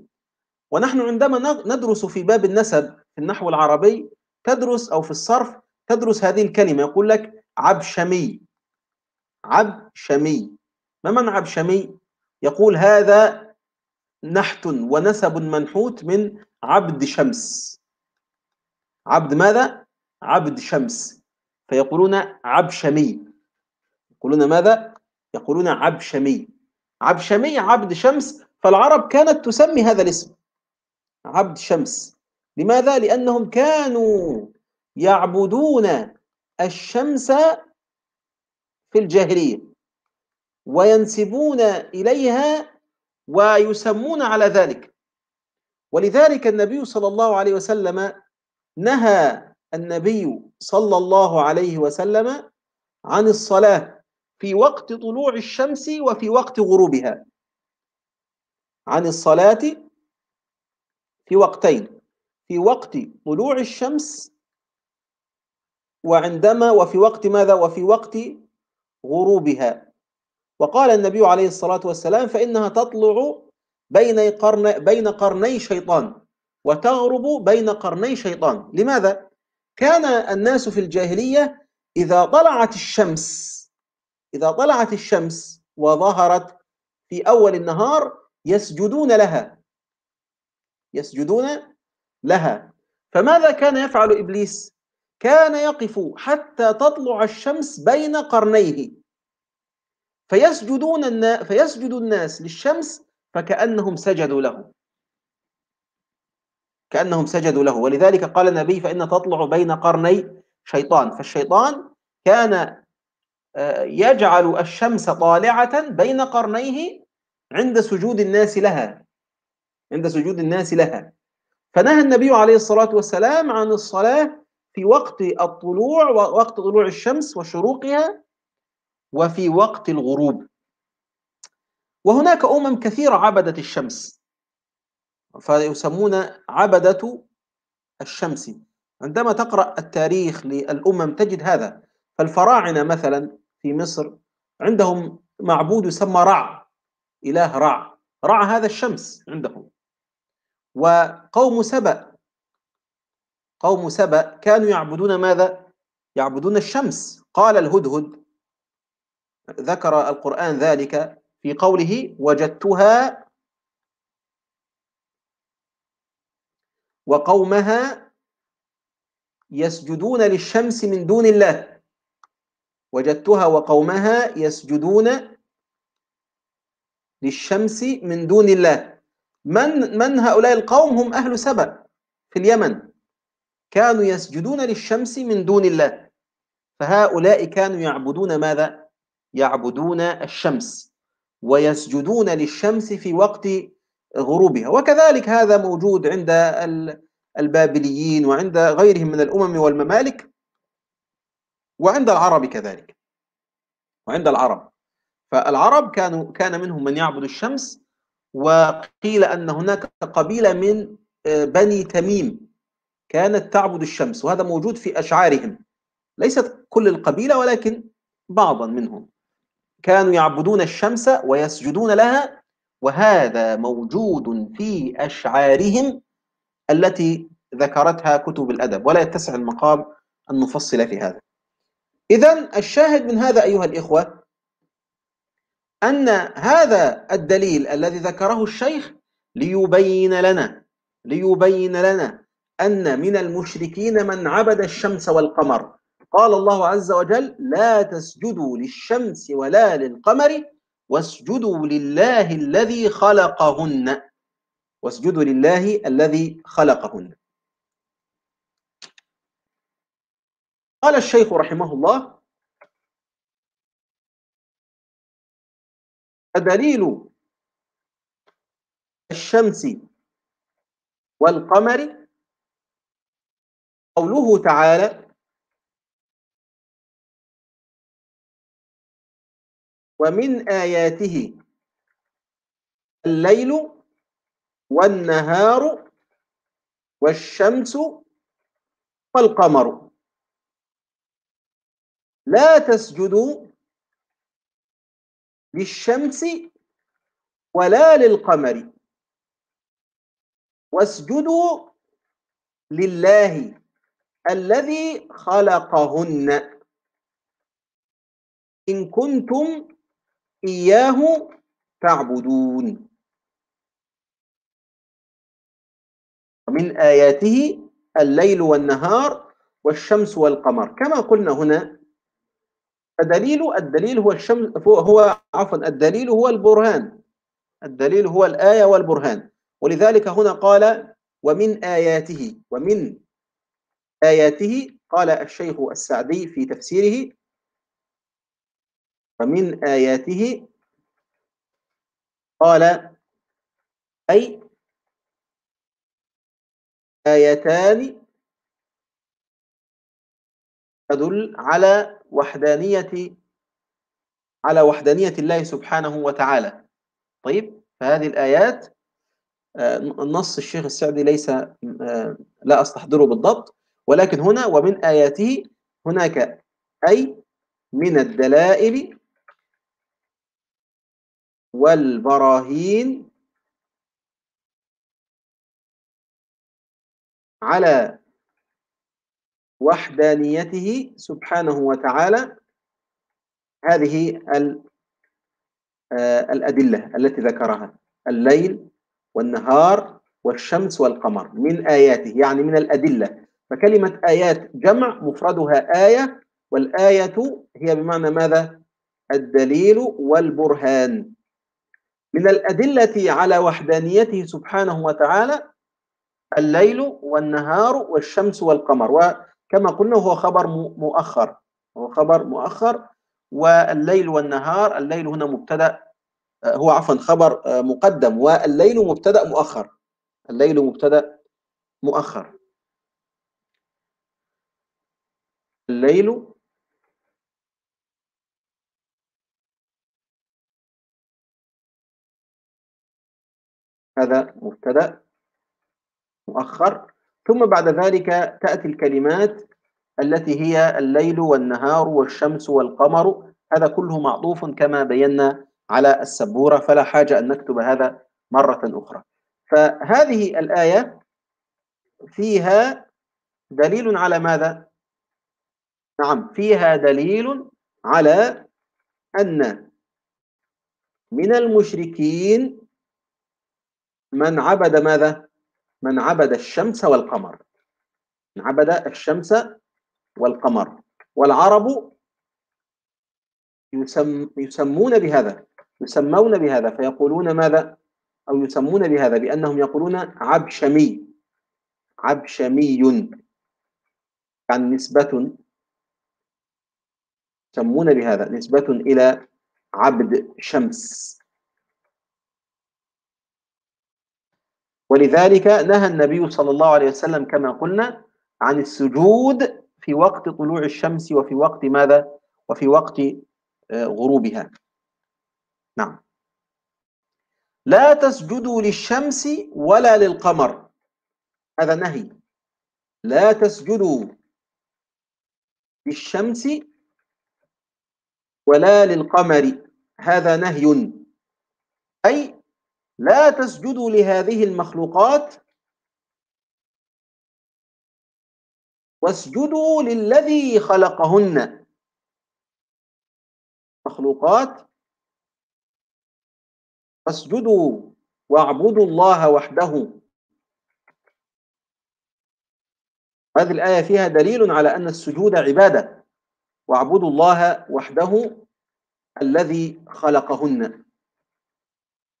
ونحن عندما ندرس في باب النسب في النحو العربي تدرس أو في الصرف تدرس هذه الكلمة يقول لك عبشمي عبشمي ما من عبشمي؟ يقول هذا نحت ونسب منحوت من عبد شمس عبد ماذا؟ عبد شمس فيقولون عبشمي يقولون ماذا؟ يقولون عبشمي عبشمي عبد شمس فالعرب كانت تسمي هذا الاسم عبد شمس لماذا؟ لأنهم كانوا يعبدون الشمس في الجاهلية وينسبون إليها ويسمون على ذلك ولذلك النبي صلى الله عليه وسلم نهى النبي صلى الله عليه وسلم عن الصلاة في وقت طلوع الشمس وفي وقت غروبها عن الصلاة في وقتين في وقت طلوع الشمس وعندما وفي وقت ماذا وفي وقت غروبها وقال النبي عليه الصلاة والسلام فإنها تطلع بين قرن بين قرني شيطان وتغرب بين قرني شيطان لماذا كان الناس في الجاهلية إذا طلعت الشمس إذا طلعت الشمس وظهرت في أول النهار يسجدون لها يسجدون لها فماذا كان يفعل إبليس؟ كان يقف حتى تطلع الشمس بين قرنيه فيسجدون النا... فيسجد الناس للشمس فكأنهم سجدوا له كأنهم سجدوا له ولذلك قال النبي فإن تطلع بين قرني شيطان فالشيطان كان آه، يجعل الشمس طالعة بين قرنيه عند سجود الناس لها عند سجود الناس لها فنهى النبي عليه الصلاة والسلام عن الصلاة في وقت الطلوع ووقت طلوع الشمس وشروقها وفي وقت الغروب وهناك أمم كثيرة عبدت الشمس فيسمون عبدة الشمس عندما تقرأ التاريخ للأمم تجد هذا فالفراعنة مثلا في مصر عندهم معبود يسمى رع إله رع رع هذا الشمس عندهم وقوم سبأ قوم سبأ كانوا يعبدون ماذا؟ يعبدون الشمس قال الهدهد ذكر القرآن ذلك في قوله وجدتها وقومها يسجدون للشمس من دون الله وجدتها وقومها يسجدون للشمس من دون الله من من هؤلاء القوم هم أهل سبأ في اليمن كانوا يسجدون للشمس من دون الله فهؤلاء كانوا يعبدون ماذا؟ يعبدون الشمس ويسجدون للشمس في وقت غروبها وكذلك هذا موجود عند البابليين وعند غيرهم من الأمم والممالك وعند العرب كذلك وعند العرب فالعرب كانوا كان منهم من يعبد الشمس وقيل أن هناك قبيلة من آه، بني تميم كانت تعبد الشمس وهذا موجود في أشعارهم ليست كل القبيلة ولكن بعضا منهم كانوا يعبدون الشمس ويسجدون لها وهذا موجود في أشعارهم التي ذكرتها كتب الأدب ولا يتسع المقام أن نفصل في هذا إذا الشاهد من هذا أيها الإخوة أن هذا الدليل الذي ذكره الشيخ ليبين لنا ليبين لنا أن من المشركين من عبد الشمس والقمر قال الله عز وجل لا تسجدوا للشمس ولا للقمر واسجدوا لله الذي خلقهن واسجدوا لله الذي خلقهن قال الشيخ رحمه الله دليل الشمس والقمر قوله تعالى ومن آياته الليل والنهار والشمس والقمر لا تسجدوا للشمس ولا للقمر واسجدوا لله الذي خلقهن إن كنتم إياه تعبدون ومن آياته الليل والنهار والشمس والقمر كما قلنا هنا فدليله الدليل هو الشمس هو عفوا الدليل هو البرهان الدليل هو الآية والبرهان ولذلك هنا قال ومن آياته ومن آياته قال الشيخ السعدي في تفسيره ومن آياته قال أي آيتان تدل على وحدانية على وحدانية الله سبحانه وتعالى طيب فهذه الآيات آه، نص الشيخ السعدي ليس آه، لا أستحضره بالضبط ولكن هنا ومن آياته هناك أي من الدلائل والبراهين على وحدانيته سبحانه وتعالى هذه آه، الأدلة التي ذكرها الليل والنهار والشمس والقمر من آياته يعني من الأدلة فكلمة آيات جمع مفردها آية والآية هي بمعنى ماذا؟ الدليل والبرهان من الأدلة على وحدانيته سبحانه وتعالى الليل والنهار والشمس والقمر كما قلنا هو خبر مؤخر هو خبر مؤخر والليل والنهار الليل هنا مبتدا آه، هو عفوا خبر آه، مقدم والليل مبتدا مؤخر الليل مبتدا مؤخر الليل هذا مبتدا مؤخر ثم بعد ذلك تأتي الكلمات التي هي الليل والنهار والشمس والقمر هذا كله معطوف كما بينا على السبورة فلا حاجة أن نكتب هذا مرة أخرى فهذه الآية فيها دليل على ماذا؟ نعم فيها دليل على أن من المشركين من عبد ماذا؟ من عبد الشمس والقمر من عبد الشمس والقمر والعرب يسم يسمون بهذا يسمون بهذا فيقولون ماذا أو يسمون بهذا بأنهم يقولون عبشمي عبشمي عن نسبة يسمون بهذا نسبة إلى عبد شمس ولذلك نهى النبي صلى الله عليه وسلم كما قلنا عن السجود في وقت طلوع الشمس وفي وقت ماذا وفي وقت آه، غروبها نعم لا تسجدوا للشمس ولا للقمر هذا نهي لا تسجدوا للشمس ولا للقمر هذا نهي أي لا تسجدوا لهذه المخلوقات واسجدوا للذي خلقهن مخلوقات فاسجدوا واعبدوا الله وحده هذه الآية فيها دليل على أن السجود عبادة واعبدوا الله وحده الذي خلقهن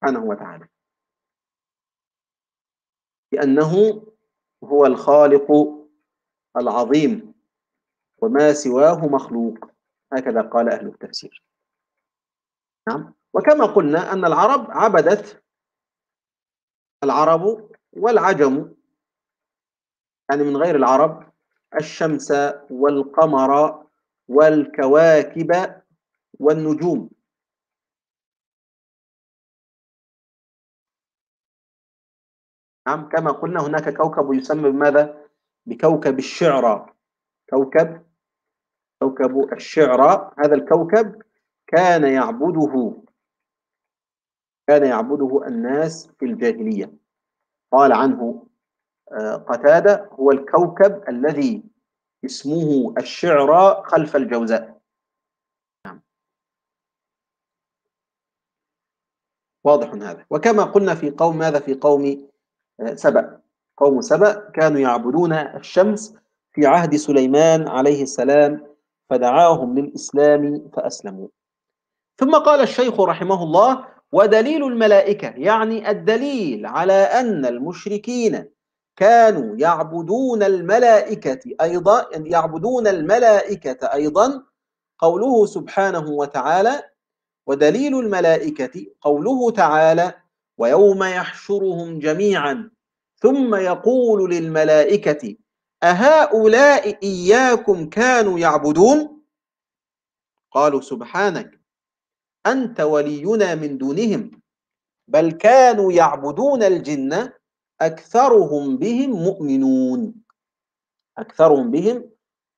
سبحانه وتعالى لأنه هو الخالق العظيم وما سواه مخلوق هكذا قال أهل التفسير نعم وكما قلنا أن العرب عبدت العرب والعجم يعني من غير العرب الشمس والقمر والكواكب والنجوم نعم كما قلنا هناك كوكب يسمى بماذا؟ بكوكب الشعرى كوكب كوكب الشعرى هذا الكوكب كان يعبده كان يعبده الناس في الجاهلية قال عنه آه، قتادة هو الكوكب الذي اسمه الشعرى خلف الجوزاء نعم. واضح هذا وكما قلنا في قوم ماذا في قوم سبأ قوم سبأ كانوا يعبدون الشمس في عهد سليمان عليه السلام فدعاهم للإسلام فأسلموا ثم قال الشيخ رحمه الله ودليل الملائكة يعني الدليل على أن المشركين كانوا يعبدون الملائكة أيضا يعني يعبدون الملائكة أيضا قوله سبحانه وتعالى ودليل الملائكة قوله تعالى ويوم يحشرهم جميعا ثم يقول للملائكة أهؤلاء إياكم كانوا يعبدون قالوا سبحانك أنت ولينا من دونهم بل كانوا يعبدون الجن أكثرهم بهم مؤمنون أكثرهم بهم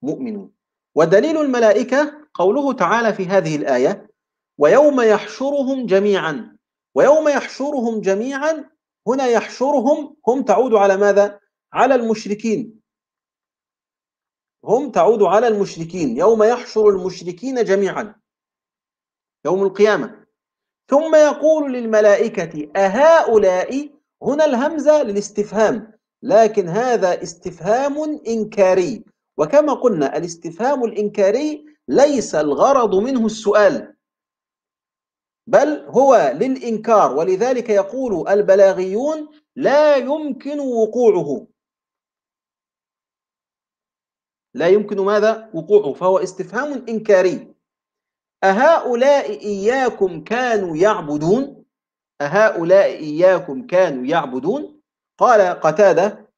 مؤمنون ودليل الملائكة قوله تعالى في هذه الآية ويوم يحشرهم جميعا ويوم يحشرهم جميعا هنا يحشرهم هم تعود على ماذا؟ على المشركين هم تعود على المشركين يوم يحشر المشركين جميعا يوم القيامة ثم يقول للملائكة أهؤلاء هنا الهمزة للاستفهام لكن هذا استفهام إنكاري وكما قلنا الاستفهام الإنكاري ليس الغرض منه السؤال بل هو للإنكار ولذلك يقول البلاغيون لا يمكن وقوعه لا يمكن ماذا وقوعه فهو استفهام إنكاري أهؤلاء إياكم كانوا يعبدون أهؤلاء إياكم كانوا يعبدون قال قتادة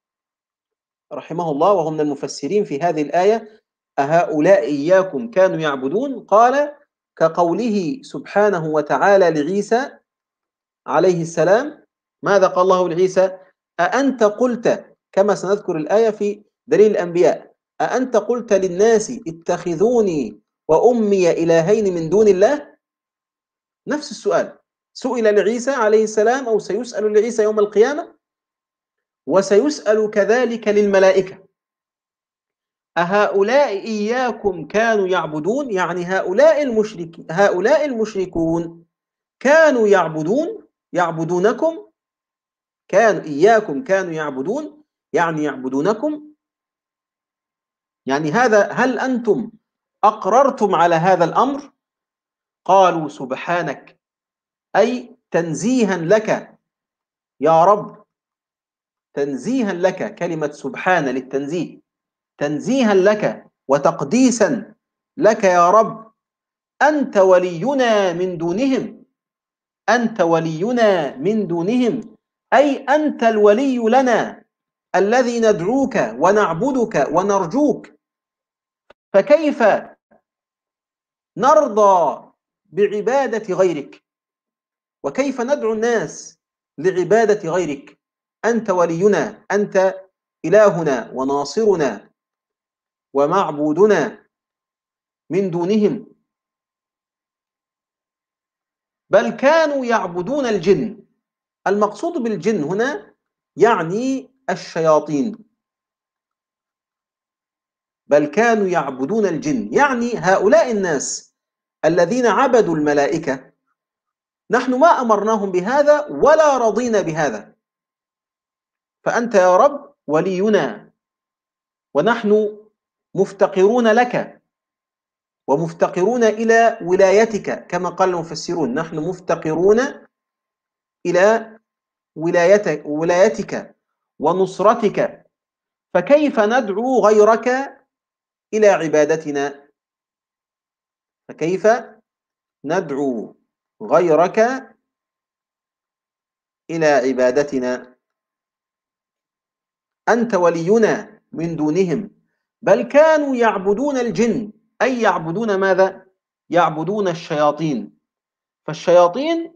رحمه الله وهو من المفسرين في هذه الآية أهؤلاء إياكم كانوا يعبدون قال كقوله سبحانه وتعالى لعيسى عليه السلام ماذا قال الله لعيسى أأنت قلت كما سنذكر الآية في دليل الأنبياء أأنت قلت للناس اتخذوني وأمي إلهين من دون الله نفس السؤال سئل لعيسى عليه السلام أو سيسأل لعيسى يوم القيامة وسيسأل كذلك للملائكة أهؤلاء إياكم كانوا يعبدون يعني هؤلاء المشرك هؤلاء المشركون كانوا يعبدون يعبدونكم كانوا إياكم كانوا يعبدون يعني يعبدونكم يعني هذا هل أنتم أقررتم على هذا الأمر قالوا سبحانك أي تنزيها لك يا رب تنزيها لك كلمة سبحان للتنزيه تنزيها لك وتقديسا لك يا رب أنت ولينا من دونهم أنت ولينا من دونهم أي أنت الولي لنا الذي ندعوك ونعبدك ونرجوك فكيف نرضى بعبادة غيرك وكيف ندعو الناس لعبادة غيرك أنت ولينا أنت إلهنا وناصرنا ومعبودنا من دونهم بل كانوا يعبدون الجن المقصود بالجن هنا يعني الشياطين بل كانوا يعبدون الجن يعني هؤلاء الناس الذين عبدوا الملائكة نحن ما أمرناهم بهذا ولا رضينا بهذا فأنت يا رب ولينا ونحن مفتقرون لك ومفتقرون إلى ولايتك كما قال المفسرون نحن مفتقرون إلى ولايتك, ولايتك ونصرتك فكيف ندعو غيرك إلى عبادتنا فكيف ندعو غيرك إلى عبادتنا أنت ولينا من دونهم بل كانوا يعبدون الجن أي يعبدون ماذا؟ يعبدون الشياطين فالشياطين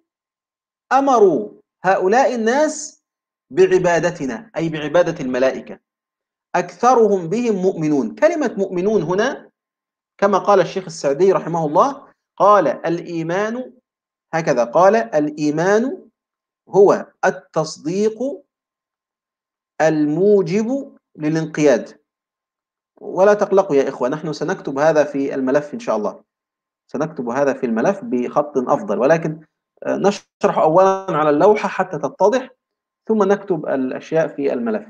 أمروا هؤلاء الناس بعبادتنا أي بعبادة الملائكة أكثرهم بهم مؤمنون كلمة مؤمنون هنا كما قال الشيخ السعدي رحمه الله قال الإيمان هكذا قال الإيمان هو التصديق الموجب للانقياد ولا تقلقوا يا إخوة نحن سنكتب هذا في الملف إن شاء الله سنكتب هذا في الملف بخط أفضل ولكن آه، نشرح أولا على اللوحة حتى تتضح ثم نكتب الأشياء في الملف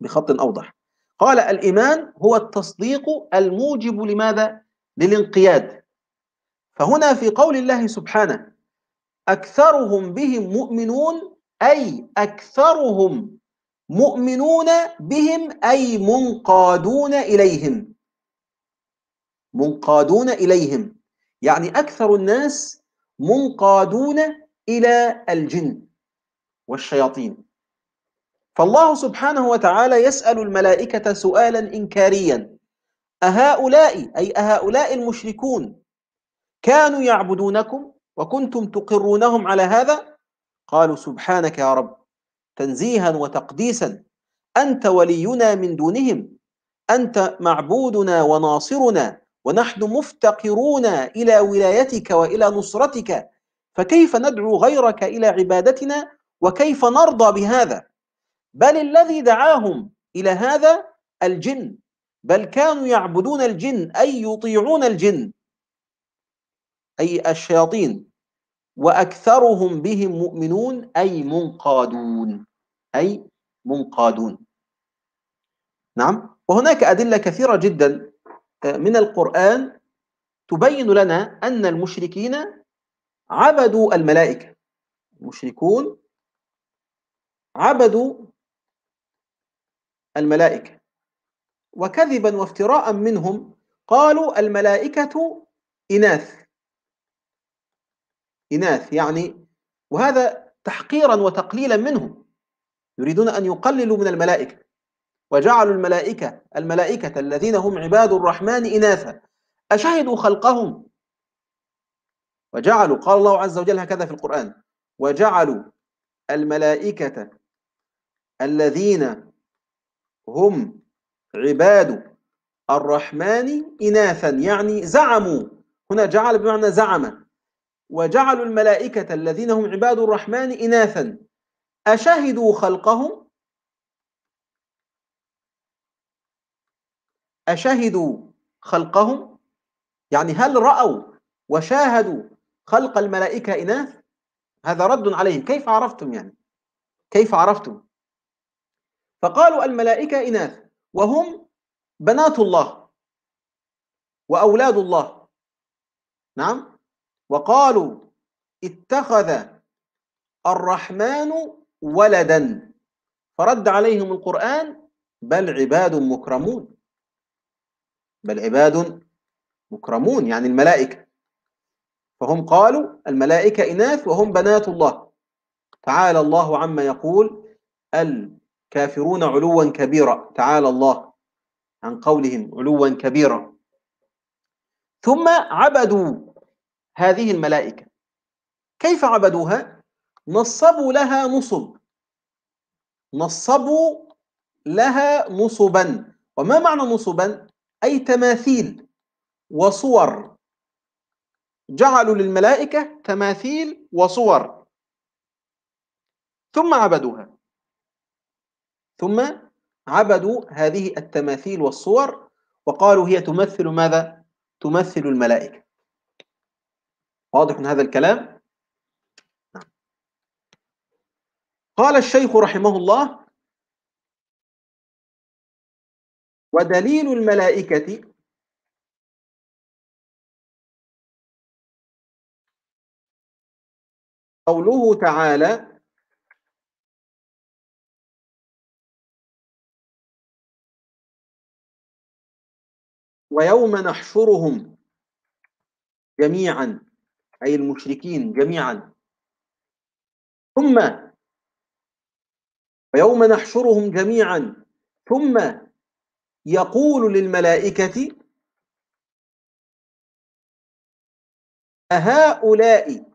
بخط أوضح قال الإيمان هو التصديق الموجب لماذا؟ للانقياد فهنا في قول الله سبحانه أكثرهم بهم مؤمنون أي أكثرهم مؤمنون بهم أي منقادون إليهم منقادون إليهم يعني أكثر الناس منقادون إلى الجن والشياطين فالله سبحانه وتعالى يسأل الملائكة سؤالا إنكاريا أهؤلاء أي أهؤلاء المشركون كانوا يعبدونكم وكنتم تقرونهم على هذا قالوا سبحانك يا رب تنزيها وتقديسا أنت ولينا من دونهم أنت معبودنا وناصرنا ونحن مفتقرون إلى ولايتك وإلى نصرتك فكيف ندعو غيرك إلى عبادتنا وكيف نرضى بهذا بل الذي دعاهم إلى هذا الجن بل كانوا يعبدون الجن أي يطيعون الجن أي الشياطين وأكثرهم بهم مؤمنون أي منقادون أي منقادون نعم وهناك أدلة كثيرة جدا آه، من القرآن تبين لنا أن المشركين عبدوا الملائكة المشركون عبدوا الملائكة وكذبا وافتراء منهم قالوا الملائكة إناث إناث يعني وهذا تحقيرا وتقليلا منهم يريدون أن يقللوا من الملائكة وجعلوا الملائكة الملائكة الذين هم عباد الرحمن إناثا أشهدوا خلقهم وجعلوا قال الله عز وجل هكذا في القرآن وجعلوا الملائكة الذين هم عباد الرحمن إناثا يعني زعموا هنا جعل بمعنى زعم وجعلوا الملائكة الذين هم عباد الرحمن إناثا أشهدوا خلقهم أشهدوا خلقهم يعني هل رأوا وشاهدوا خلق الملائكة إناث هذا رد عليهم كيف عرفتم يعني كيف عرفتم فقالوا الملائكة إناث وهم بنات الله وأولاد الله نعم وقالوا اتخذ الرحمن ولدا فرد عليهم القرآن بل عباد مكرمون بل عباد مكرمون يعني الملائكة فهم قالوا الملائكة إناث وهم بنات الله تعالى الله عما يقول الكافرون علوا كبيرا تعالى الله عن قولهم علوا كبيرا ثم عبدوا هذه الملائكة كيف عبدوها؟ نصبوا لها نصب نصبوا لها نصبا وما معنى نصبا؟ أي تماثيل وصور جعلوا للملائكة تماثيل وصور ثم عبدوها ثم عبدوا هذه التماثيل والصور وقالوا هي تمثل ماذا؟ تمثل الملائكة واضح من هذا الكلام نعم. قال الشيخ رحمه الله ودليل الملائكة قوله تعالى ويوم نحشرهم جميعا أي المشركين جميعا ثم ويوم نحشرهم جميعا ثم يقول للملائكة أهؤلاء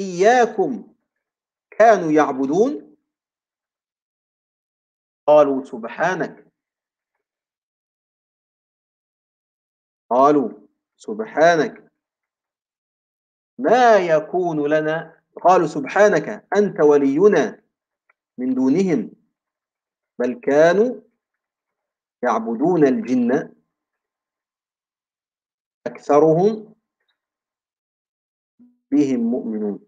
إياكم كانوا يعبدون قالوا سبحانك قالوا سبحانك ما يكون لنا قالوا سبحانك أنت ولينا من دونهم بل كانوا يعبدون الجن أكثرهم بهم مؤمنون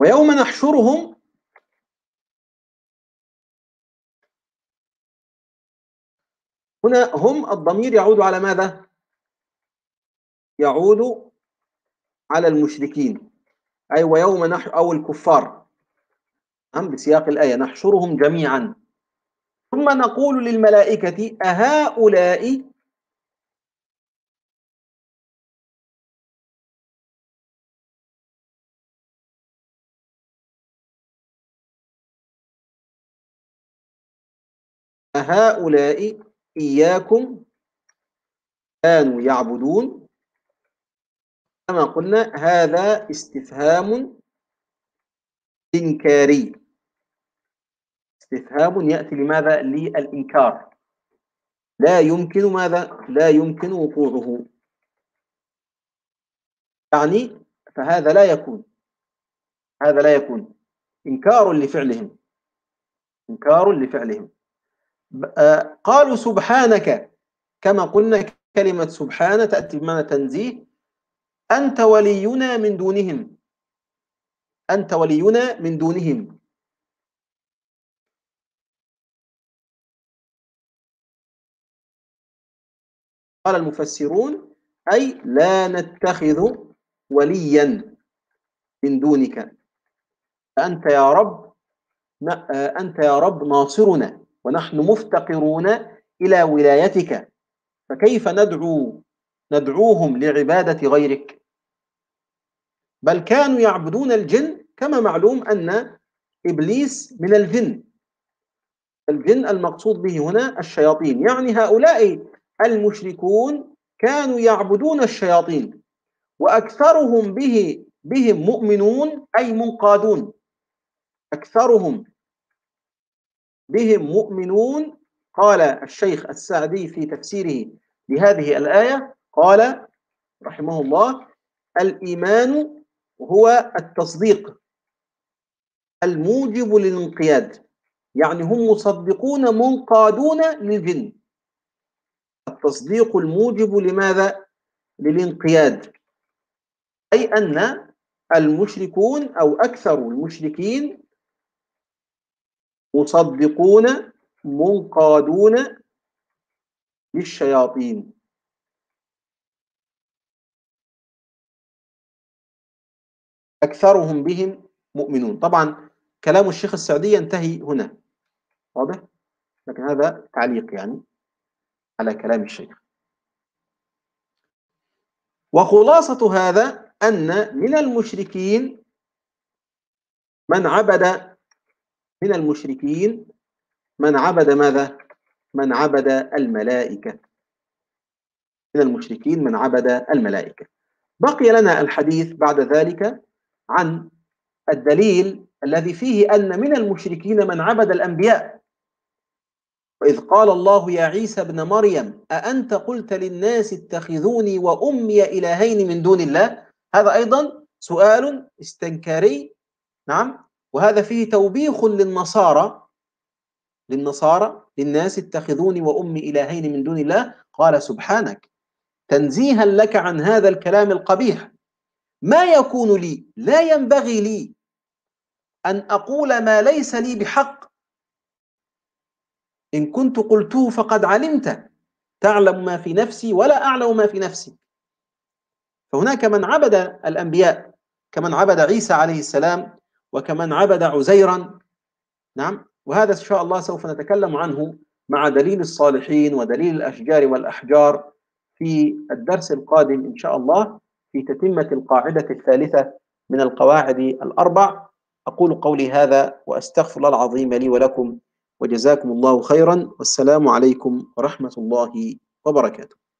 ويوم نحشرهم هنا هم الضمير يعود على ماذا؟ يعود على المشركين أي ويوم نح أو الكفار نعم بسياق الآية نحشرهم جميعا ثم نقول للملائكة أهؤلاء أهؤلاء إياكم كانوا يعبدون كما قلنا هذا استفهام إنكاري استفهام يأتي لماذا؟ للإنكار لا يمكن ماذا؟ لا يمكن وقوعه يعني فهذا لا يكون هذا لا يكون إنكار لفعلهم إنكار لفعلهم آه، قالوا سبحانك كما قلنا كلمة سبحان تأتي بمعنى تنزيه أنت ولينا من دونهم أنت ولينا من دونهم قال المفسرون أي لا نتخذ وليا من دونك أنت يا رب آه، أنت يا رب ناصرنا ونحن مفتقرون إلى ولايتك فكيف ندعو ندعوهم لعبادة غيرك بل كانوا يعبدون الجن كما معلوم أن إبليس من الجن الجن المقصود به هنا الشياطين يعني هؤلاء المشركون كانوا يعبدون الشياطين وأكثرهم به بهم مؤمنون أي منقادون أكثرهم بهم مؤمنون قال الشيخ السعدي في تفسيره لهذه الآية قال رحمه الله الإيمان هو التصديق الموجب للانقياد يعني هم مصدقون منقادون للجن التصديق الموجب لماذا؟ للانقياد أي أن المشركون أو أكثر المشركين مصدقون منقادون للشياطين أكثرهم بهم مؤمنون طبعا كلام الشيخ السعدي ينتهي هنا واضح لكن هذا تعليق يعني على كلام الشيخ وخلاصة هذا أن من المشركين من عبد من المشركين من عبد ماذا؟ من عبد الملائكة من المشركين من عبد الملائكة بقي لنا الحديث بعد ذلك عن الدليل الذي فيه أن من المشركين من عبد الأنبياء وإذ قال الله يا عيسى ابن مريم أأنت قلت للناس اتخذوني وأمي إلهين من دون الله هذا أيضا سؤال استنكاري نعم وهذا فيه توبيخ للنصارى للنصارى للناس اتخذوني وأمي إلهين من دون الله قال سبحانك تنزيها لك عن هذا الكلام القبيح ما يكون لي لا ينبغي لي أن أقول ما ليس لي بحق إن كنت قلته فقد علمت تعلم ما في نفسي ولا أعلم ما في نفسي فهناك من عبد الأنبياء كمن عبد عيسى عليه السلام وكمن عبد عزيرا نعم وهذا إن شاء الله سوف نتكلم عنه مع دليل الصالحين ودليل الأشجار والأحجار في الدرس القادم إن شاء الله في تتمة القاعدة الثالثة من القواعد الأربع أقول قولي هذا وأستغفر الله العظيم لي ولكم وجزاكم الله خيرا والسلام عليكم ورحمة الله وبركاته